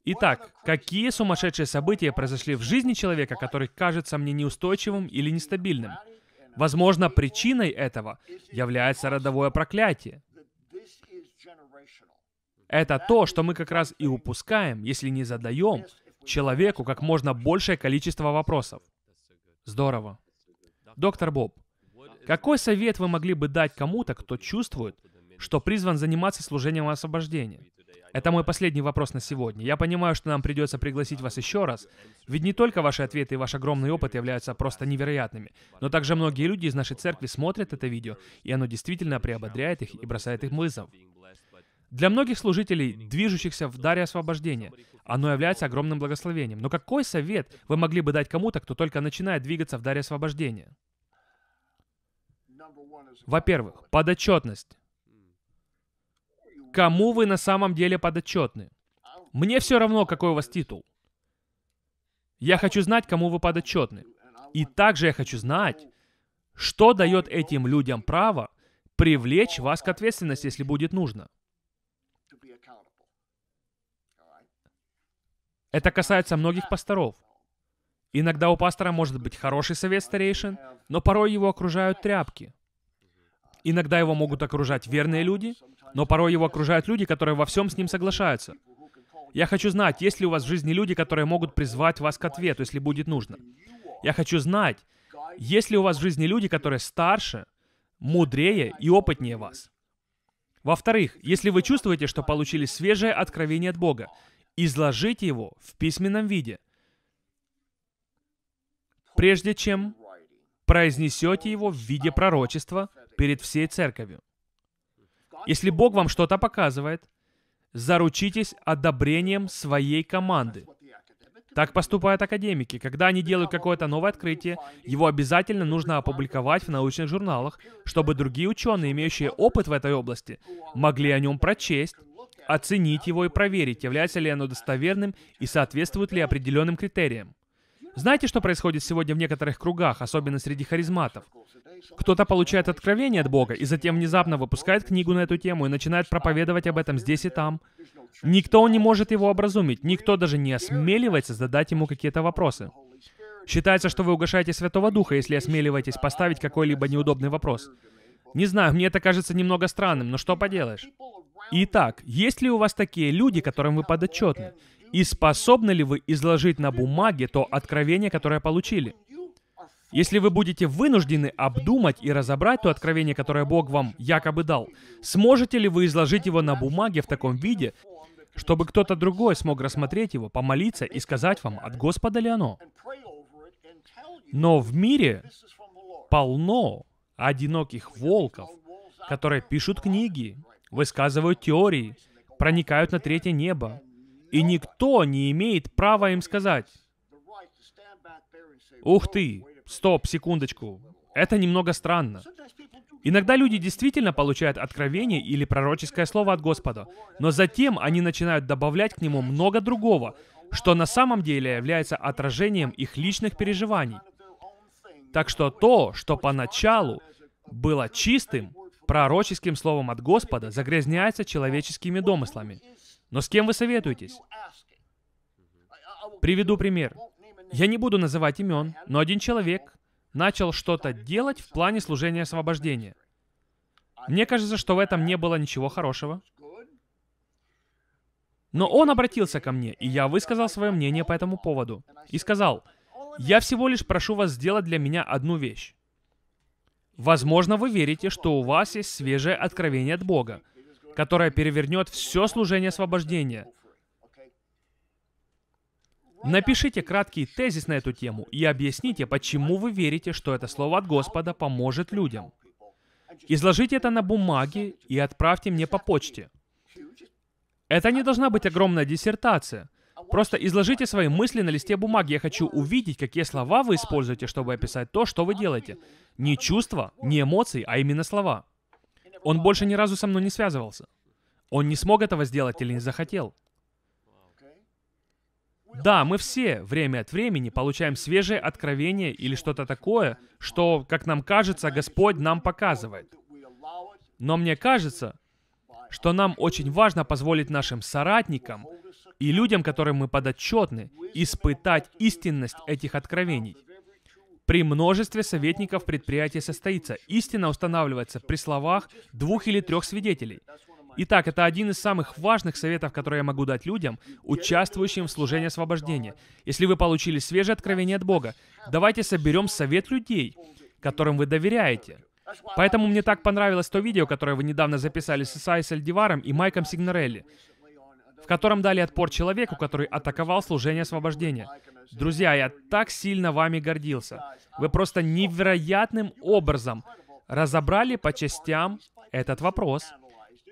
Итак, какие сумасшедшие события произошли в жизни человека, который кажется мне неустойчивым или нестабильным? Возможно, причиной этого является родовое проклятие. Это то, что мы как раз и упускаем, если не задаем человеку как можно большее количество вопросов. Здорово. Доктор Боб, какой совет вы могли бы дать кому-то, кто чувствует, что призван заниматься служением освобождения? Это мой последний вопрос на сегодня. Я понимаю, что нам придется пригласить вас еще раз, ведь не только ваши ответы и ваш огромный опыт являются просто невероятными, но также многие люди из нашей церкви смотрят это видео, и оно действительно приободряет их и бросает их вызов. Для многих служителей, движущихся в даре освобождения, оно является огромным благословением. Но какой совет вы могли бы дать кому-то, кто только начинает двигаться в даре освобождения? Во-первых, подотчетность. Кому вы на самом деле подотчетны? Мне все равно, какой у вас титул. Я хочу знать, кому вы подотчетны. И также я хочу знать, что дает этим людям право привлечь вас к ответственности, если будет нужно. Это касается многих пасторов. Иногда у пастора может быть хороший совет старейшин, но порой его окружают тряпки. Иногда его могут окружать верные люди, но порой его окружают люди, которые во всем с ним соглашаются. Я хочу знать, есть ли у вас в жизни люди, которые могут призвать вас к ответу, если будет нужно. Я хочу знать, есть ли у вас в жизни люди, которые старше, мудрее и опытнее вас. Во-вторых, если вы чувствуете, что получили свежее откровение от Бога, изложите его в письменном виде, прежде чем произнесете его в виде пророчества – перед всей церковью. Если Бог вам что-то показывает, заручитесь одобрением своей команды. Так поступают академики. Когда они делают какое-то новое открытие, его обязательно нужно опубликовать в научных журналах, чтобы другие ученые, имеющие опыт в этой области, могли о нем прочесть, оценить его и проверить, является ли оно достоверным и соответствует ли определенным критериям. Знаете, что происходит сегодня в некоторых кругах, особенно среди харизматов? Кто-то получает откровение от Бога и затем внезапно выпускает книгу на эту тему и начинает проповедовать об этом здесь и там. Никто не может его образумить, никто даже не осмеливается задать ему какие-то вопросы. Считается, что вы угошаете Святого Духа, если осмеливаетесь поставить какой-либо неудобный вопрос. Не знаю, мне это кажется немного странным, но что поделаешь. Итак, есть ли у вас такие люди, которым вы подотчетны? И способны ли вы изложить на бумаге то откровение, которое получили? Если вы будете вынуждены обдумать и разобрать то откровение, которое Бог вам якобы дал, сможете ли вы изложить его на бумаге в таком виде, чтобы кто-то другой смог рассмотреть его, помолиться и сказать вам, от Господа ли оно? Но в мире полно одиноких волков, которые пишут книги, высказывают теории, проникают на третье небо, и никто не имеет права им сказать, «Ух ты, стоп, секундочку, это немного странно». Иногда люди действительно получают откровение или пророческое слово от Господа, но затем они начинают добавлять к нему много другого, что на самом деле является отражением их личных переживаний. Так что то, что поначалу было чистым, пророческим словом от Господа, загрязняется человеческими домыслами. Но с кем вы советуетесь? Приведу пример. Я не буду называть имен, но один человек начал что-то делать в плане служения освобождения. Мне кажется, что в этом не было ничего хорошего. Но он обратился ко мне, и я высказал свое мнение по этому поводу. И сказал, я всего лишь прошу вас сделать для меня одну вещь. Возможно, вы верите, что у вас есть свежее откровение от Бога, которая перевернет все служение освобождения. Напишите краткий тезис на эту тему и объясните, почему вы верите, что это слово от Господа поможет людям. Изложите это на бумаге и отправьте мне по почте. Это не должна быть огромная диссертация. Просто изложите свои мысли на листе бумаги. Я хочу увидеть, какие слова вы используете, чтобы описать то, что вы делаете. Не чувства, не эмоции, а именно слова. Он больше ни разу со мной не связывался. Он не смог этого сделать или не захотел. Да, мы все время от времени получаем свежее откровение или что-то такое, что, как нам кажется, Господь нам показывает. Но мне кажется, что нам очень важно позволить нашим соратникам и людям, которым мы подотчетны, испытать истинность этих откровений. При множестве советников предприятие состоится. Истина устанавливается при словах двух или трех свидетелей. Итак, это один из самых важных советов, которые я могу дать людям, участвующим в служении освобождения. Если вы получили свежее откровение от Бога, давайте соберем совет людей, которым вы доверяете. Поэтому мне так понравилось то видео, которое вы недавно записали с Исаи Сальдиваром и Майком Сигнарелли в котором дали отпор человеку, который атаковал служение освобождения. Друзья, я так сильно вами гордился. Вы просто невероятным образом разобрали по частям этот вопрос,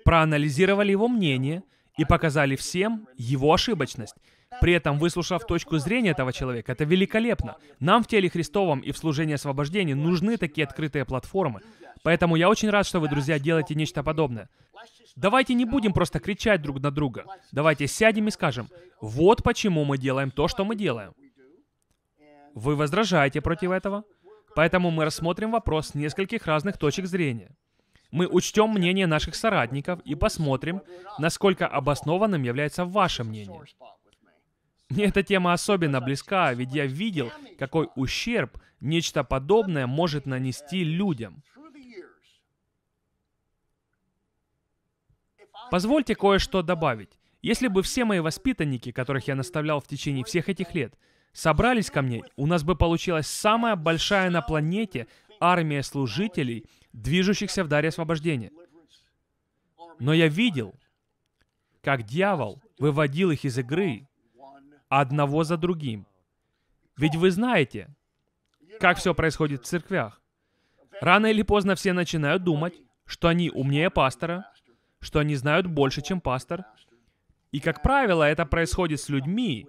проанализировали его мнение и показали всем его ошибочность. При этом, выслушав точку зрения этого человека, это великолепно. Нам в теле Христовом и в служении освобождения нужны такие открытые платформы, Поэтому я очень рад, что вы, друзья, делаете нечто подобное. Давайте не будем просто кричать друг на друга. Давайте сядем и скажем, вот почему мы делаем то, что мы делаем. Вы возражаете против этого? Поэтому мы рассмотрим вопрос с нескольких разных точек зрения. Мы учтем мнение наших соратников и посмотрим, насколько обоснованным является ваше мнение. Мне эта тема особенно близка, ведь я видел, какой ущерб нечто подобное может нанести людям. Позвольте кое-что добавить. Если бы все мои воспитанники, которых я наставлял в течение всех этих лет, собрались ко мне, у нас бы получилась самая большая на планете армия служителей, движущихся в даре освобождения. Но я видел, как дьявол выводил их из игры одного за другим. Ведь вы знаете, как все происходит в церквях. Рано или поздно все начинают думать, что они умнее пастора, что они знают больше, чем пастор. И, как правило, это происходит с людьми,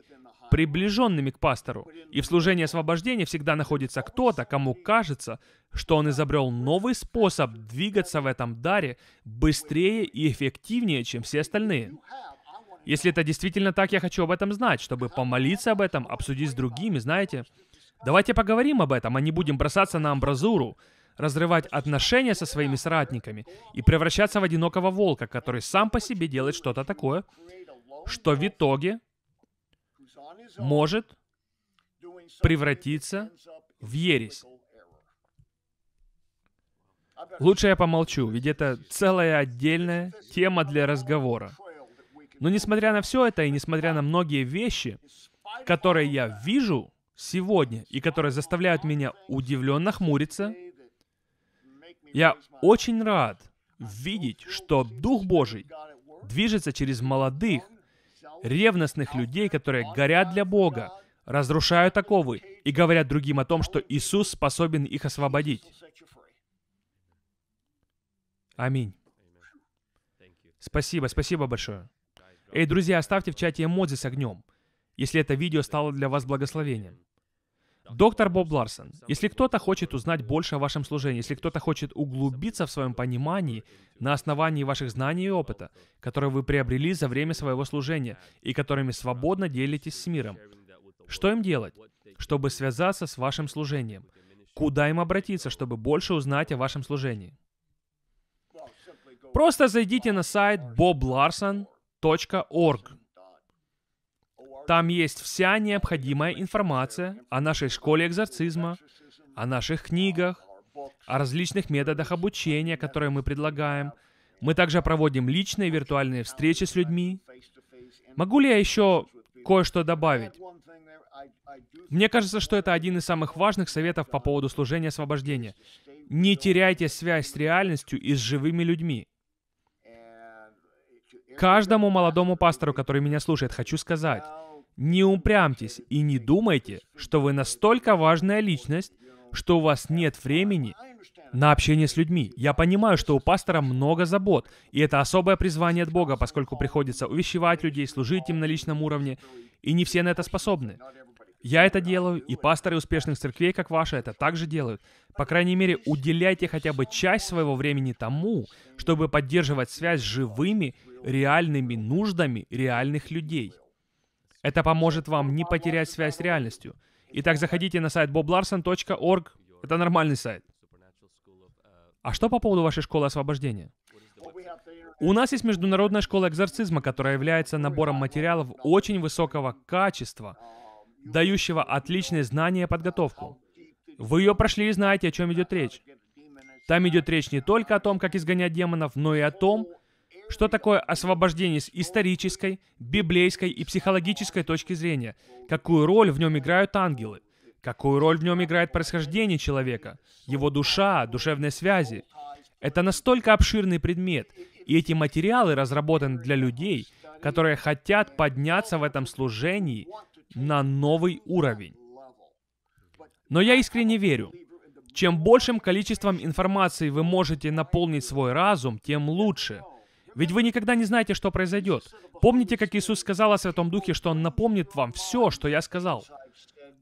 приближенными к пастору. И в служении освобождения всегда находится кто-то, кому кажется, что он изобрел новый способ двигаться в этом даре быстрее и эффективнее, чем все остальные. Если это действительно так, я хочу об этом знать, чтобы помолиться об этом, обсудить с другими, знаете. Давайте поговорим об этом, а не будем бросаться на амбразуру, разрывать отношения со своими соратниками и превращаться в одинокого волка, который сам по себе делает что-то такое, что в итоге может превратиться в ересь. Лучше я помолчу, ведь это целая отдельная тема для разговора. Но несмотря на все это и несмотря на многие вещи, которые я вижу сегодня и которые заставляют меня удивленно хмуриться, я очень рад видеть, что Дух Божий движется через молодых, ревностных людей, которые горят для Бога, разрушают оковы и говорят другим о том, что Иисус способен их освободить. Аминь. Спасибо, спасибо большое. Эй, друзья, оставьте в чате эмодзи с огнем, если это видео стало для вас благословением. Доктор Боб Ларсон, если кто-то хочет узнать больше о вашем служении, если кто-то хочет углубиться в своем понимании на основании ваших знаний и опыта, которые вы приобрели за время своего служения и которыми свободно делитесь с миром, что им делать, чтобы связаться с вашим служением? Куда им обратиться, чтобы больше узнать о вашем служении? Просто зайдите на сайт boblarson.org там есть вся необходимая информация о нашей школе экзорцизма, о наших книгах, о различных методах обучения, которые мы предлагаем. Мы также проводим личные виртуальные встречи с людьми. Могу ли я еще кое-что добавить? Мне кажется, что это один из самых важных советов по поводу служения освобождения. Не теряйте связь с реальностью и с живыми людьми. Каждому молодому пастору, который меня слушает, хочу сказать, не упрямьтесь и не думайте, что вы настолько важная личность, что у вас нет времени на общение с людьми. Я понимаю, что у пастора много забот, и это особое призвание от Бога, поскольку приходится увещевать людей, служить им на личном уровне, и не все на это способны. Я это делаю, и пасторы успешных церквей, как ваша, это также делают. По крайней мере, уделяйте хотя бы часть своего времени тому, чтобы поддерживать связь с живыми, реальными нуждами реальных людей. Это поможет вам не потерять связь с реальностью. Итак, заходите на сайт boblarson.org. Это нормальный сайт. А что по поводу вашей школы освобождения? У нас есть международная школа экзорцизма, которая является набором материалов очень высокого качества, дающего отличные знания и подготовку. Вы ее прошли и знаете, о чем идет речь. Там идет речь не только о том, как изгонять демонов, но и о том, что такое освобождение с исторической, библейской и психологической точки зрения? Какую роль в нем играют ангелы? Какую роль в нем играет происхождение человека? Его душа, душевные связи? Это настолько обширный предмет, и эти материалы разработаны для людей, которые хотят подняться в этом служении на новый уровень. Но я искренне верю, чем большим количеством информации вы можете наполнить свой разум, тем лучше. Ведь вы никогда не знаете, что произойдет. Помните, как Иисус сказал о Святом Духе, что Он напомнит вам все, что я сказал.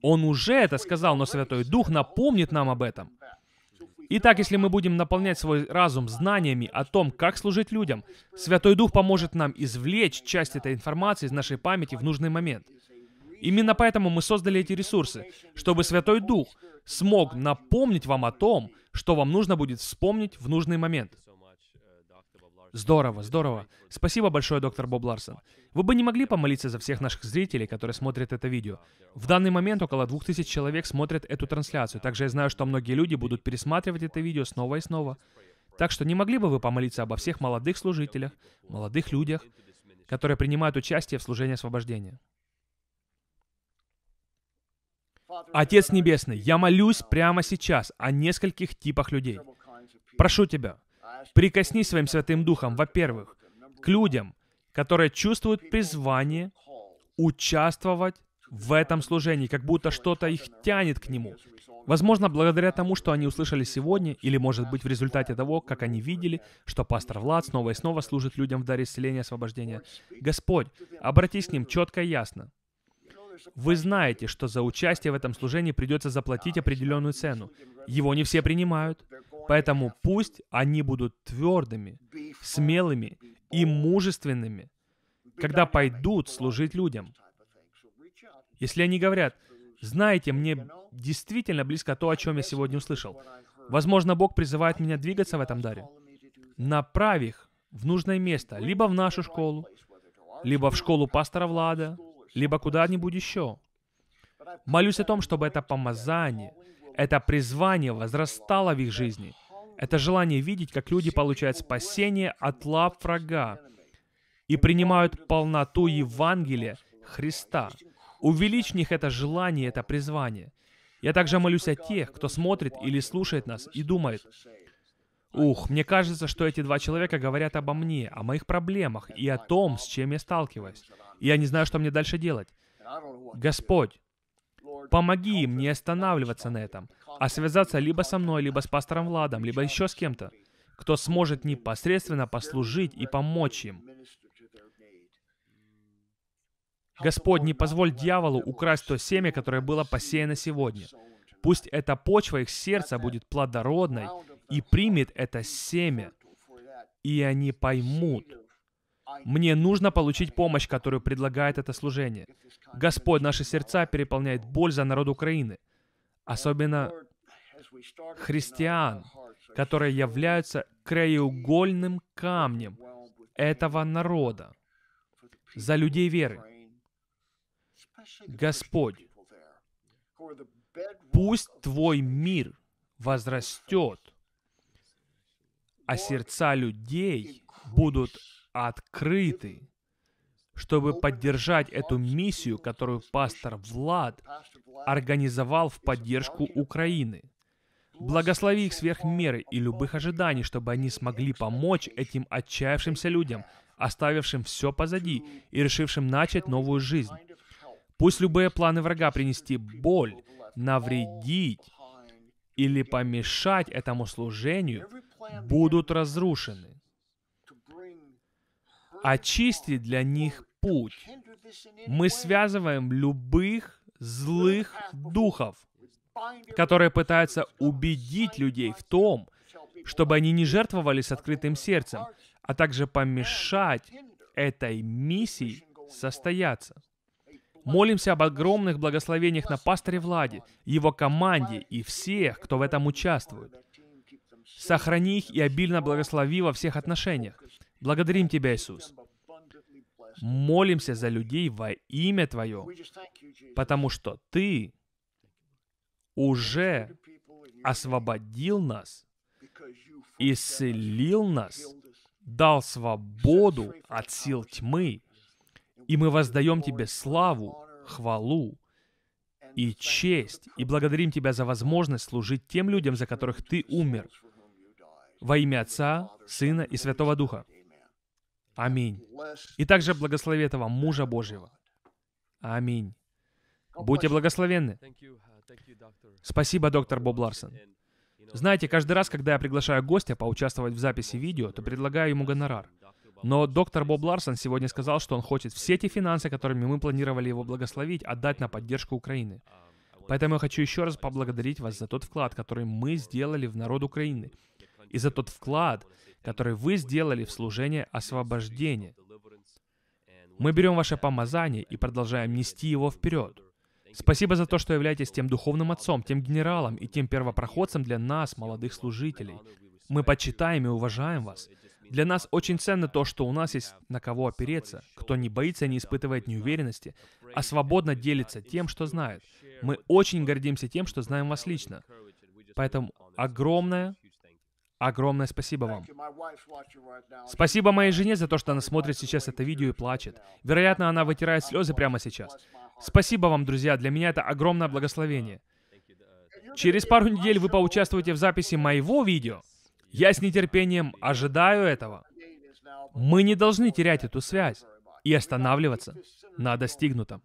Он уже это сказал, но Святой Дух напомнит нам об этом. Итак, если мы будем наполнять свой разум знаниями о том, как служить людям, Святой Дух поможет нам извлечь часть этой информации из нашей памяти в нужный момент. Именно поэтому мы создали эти ресурсы, чтобы Святой Дух смог напомнить вам о том, что вам нужно будет вспомнить в нужный момент. Здорово, здорово. Спасибо большое, доктор Боб Ларсон. Вы бы не могли помолиться за всех наших зрителей, которые смотрят это видео? В данный момент около 2000 человек смотрят эту трансляцию, также я знаю, что многие люди будут пересматривать это видео снова и снова. Так что не могли бы вы помолиться обо всех молодых служителях, молодых людях, которые принимают участие в служении освобождения? Отец Небесный, я молюсь прямо сейчас о нескольких типах людей. Прошу Тебя, Прикоснись своим Святым Духом, во-первых, к людям, которые чувствуют призвание участвовать в этом служении, как будто что-то их тянет к нему. Возможно, благодаря тому, что они услышали сегодня, или, может быть, в результате того, как они видели, что пастор Влад снова и снова служит людям в даре исцеления и освобождения. Господь, обратись к ним четко и ясно. Вы знаете, что за участие в этом служении придется заплатить а, определенную цену. Его не все принимают. Поэтому пусть они будут твердыми, смелыми и мужественными, когда пойдут служить людям. Если они говорят, знаете, мне действительно близко то, о чем я сегодня услышал. Возможно, Бог призывает меня двигаться в этом даре. Направь их в нужное место, либо в нашу школу, либо в школу пастора Влада, либо куда-нибудь еще. Молюсь о том, чтобы это помазание, это призвание возрастало в их жизни. Это желание видеть, как люди получают спасение от лап врага и принимают полноту Евангелия Христа. Увеличь в них это желание, это призвание. Я также молюсь о тех, кто смотрит или слушает нас и думает, «Ух, мне кажется, что эти два человека говорят обо мне, о моих проблемах и о том, с чем я сталкиваюсь. Я не знаю, что мне дальше делать. Господь, помоги им не останавливаться на этом, а связаться либо со мной, либо с пастором Владом, либо еще с кем-то, кто сможет непосредственно послужить и помочь им. Господь, не позволь дьяволу украсть то семя, которое было посеяно сегодня. Пусть эта почва их сердца будет плодородной и примет это семя, и они поймут, мне нужно получить помощь, которую предлагает это служение. Господь, наши сердца переполняет боль за народ Украины, особенно христиан, которые являются краеугольным камнем этого народа, за людей веры. Господь, пусть Твой мир возрастет, а сердца людей будут открыты, чтобы поддержать эту миссию, которую пастор Влад организовал в поддержку Украины. Благослови их сверх меры и любых ожиданий, чтобы они смогли помочь этим отчаявшимся людям, оставившим все позади и решившим начать новую жизнь. Пусть любые планы врага принести боль, навредить или помешать этому служению будут разрушены очистить для них путь. Мы связываем любых злых духов, которые пытаются убедить людей в том, чтобы они не жертвовали с открытым сердцем, а также помешать этой миссии состояться. Молимся об огромных благословениях на пасторе Владе, его команде и всех, кто в этом участвует. Сохрани их и обильно благослови во всех отношениях. Благодарим Тебя, Иисус. Молимся за людей во имя Твое, потому что Ты уже освободил нас, исцелил нас, дал свободу от сил тьмы, и мы воздаем Тебе славу, хвалу и честь, и благодарим Тебя за возможность служить тем людям, за которых Ты умер, во имя Отца, Сына и Святого Духа. Аминь. И также благослови этого мужа Божьего. Аминь. Будьте благословенны. Uh, Спасибо, доктор Боб Ларсон. Знаете, каждый раз, когда я приглашаю гостя поучаствовать в записи видео, то предлагаю ему гонорар. Но доктор Боб Ларсон сегодня сказал, что он хочет все те финансы, которыми мы планировали его благословить, отдать на поддержку Украины. Um, Поэтому я хочу еще раз поблагодарить вас за тот вклад, который мы uh, сделали в народ Украины. И за тот вклад, который вы сделали в служении освобождения. Мы берем ваше помазание и продолжаем нести его вперед. Спасибо за то, что являетесь тем духовным отцом, тем генералом и тем первопроходцем для нас, молодых служителей. Мы почитаем и уважаем вас. Для нас очень ценно то, что у нас есть на кого опереться, кто не боится и не испытывает неуверенности, а свободно делится тем, что знает. Мы очень гордимся тем, что знаем вас лично. Поэтому огромное Огромное спасибо вам. Спасибо моей жене за то, что она смотрит сейчас это видео и плачет. Вероятно, она вытирает слезы прямо сейчас. Спасибо вам, друзья, для меня это огромное благословение. Uh, uh, Через пару недель вы поучаствуете в записи моего видео. Я с нетерпением ожидаю этого. Мы не должны терять эту связь и останавливаться на достигнутом.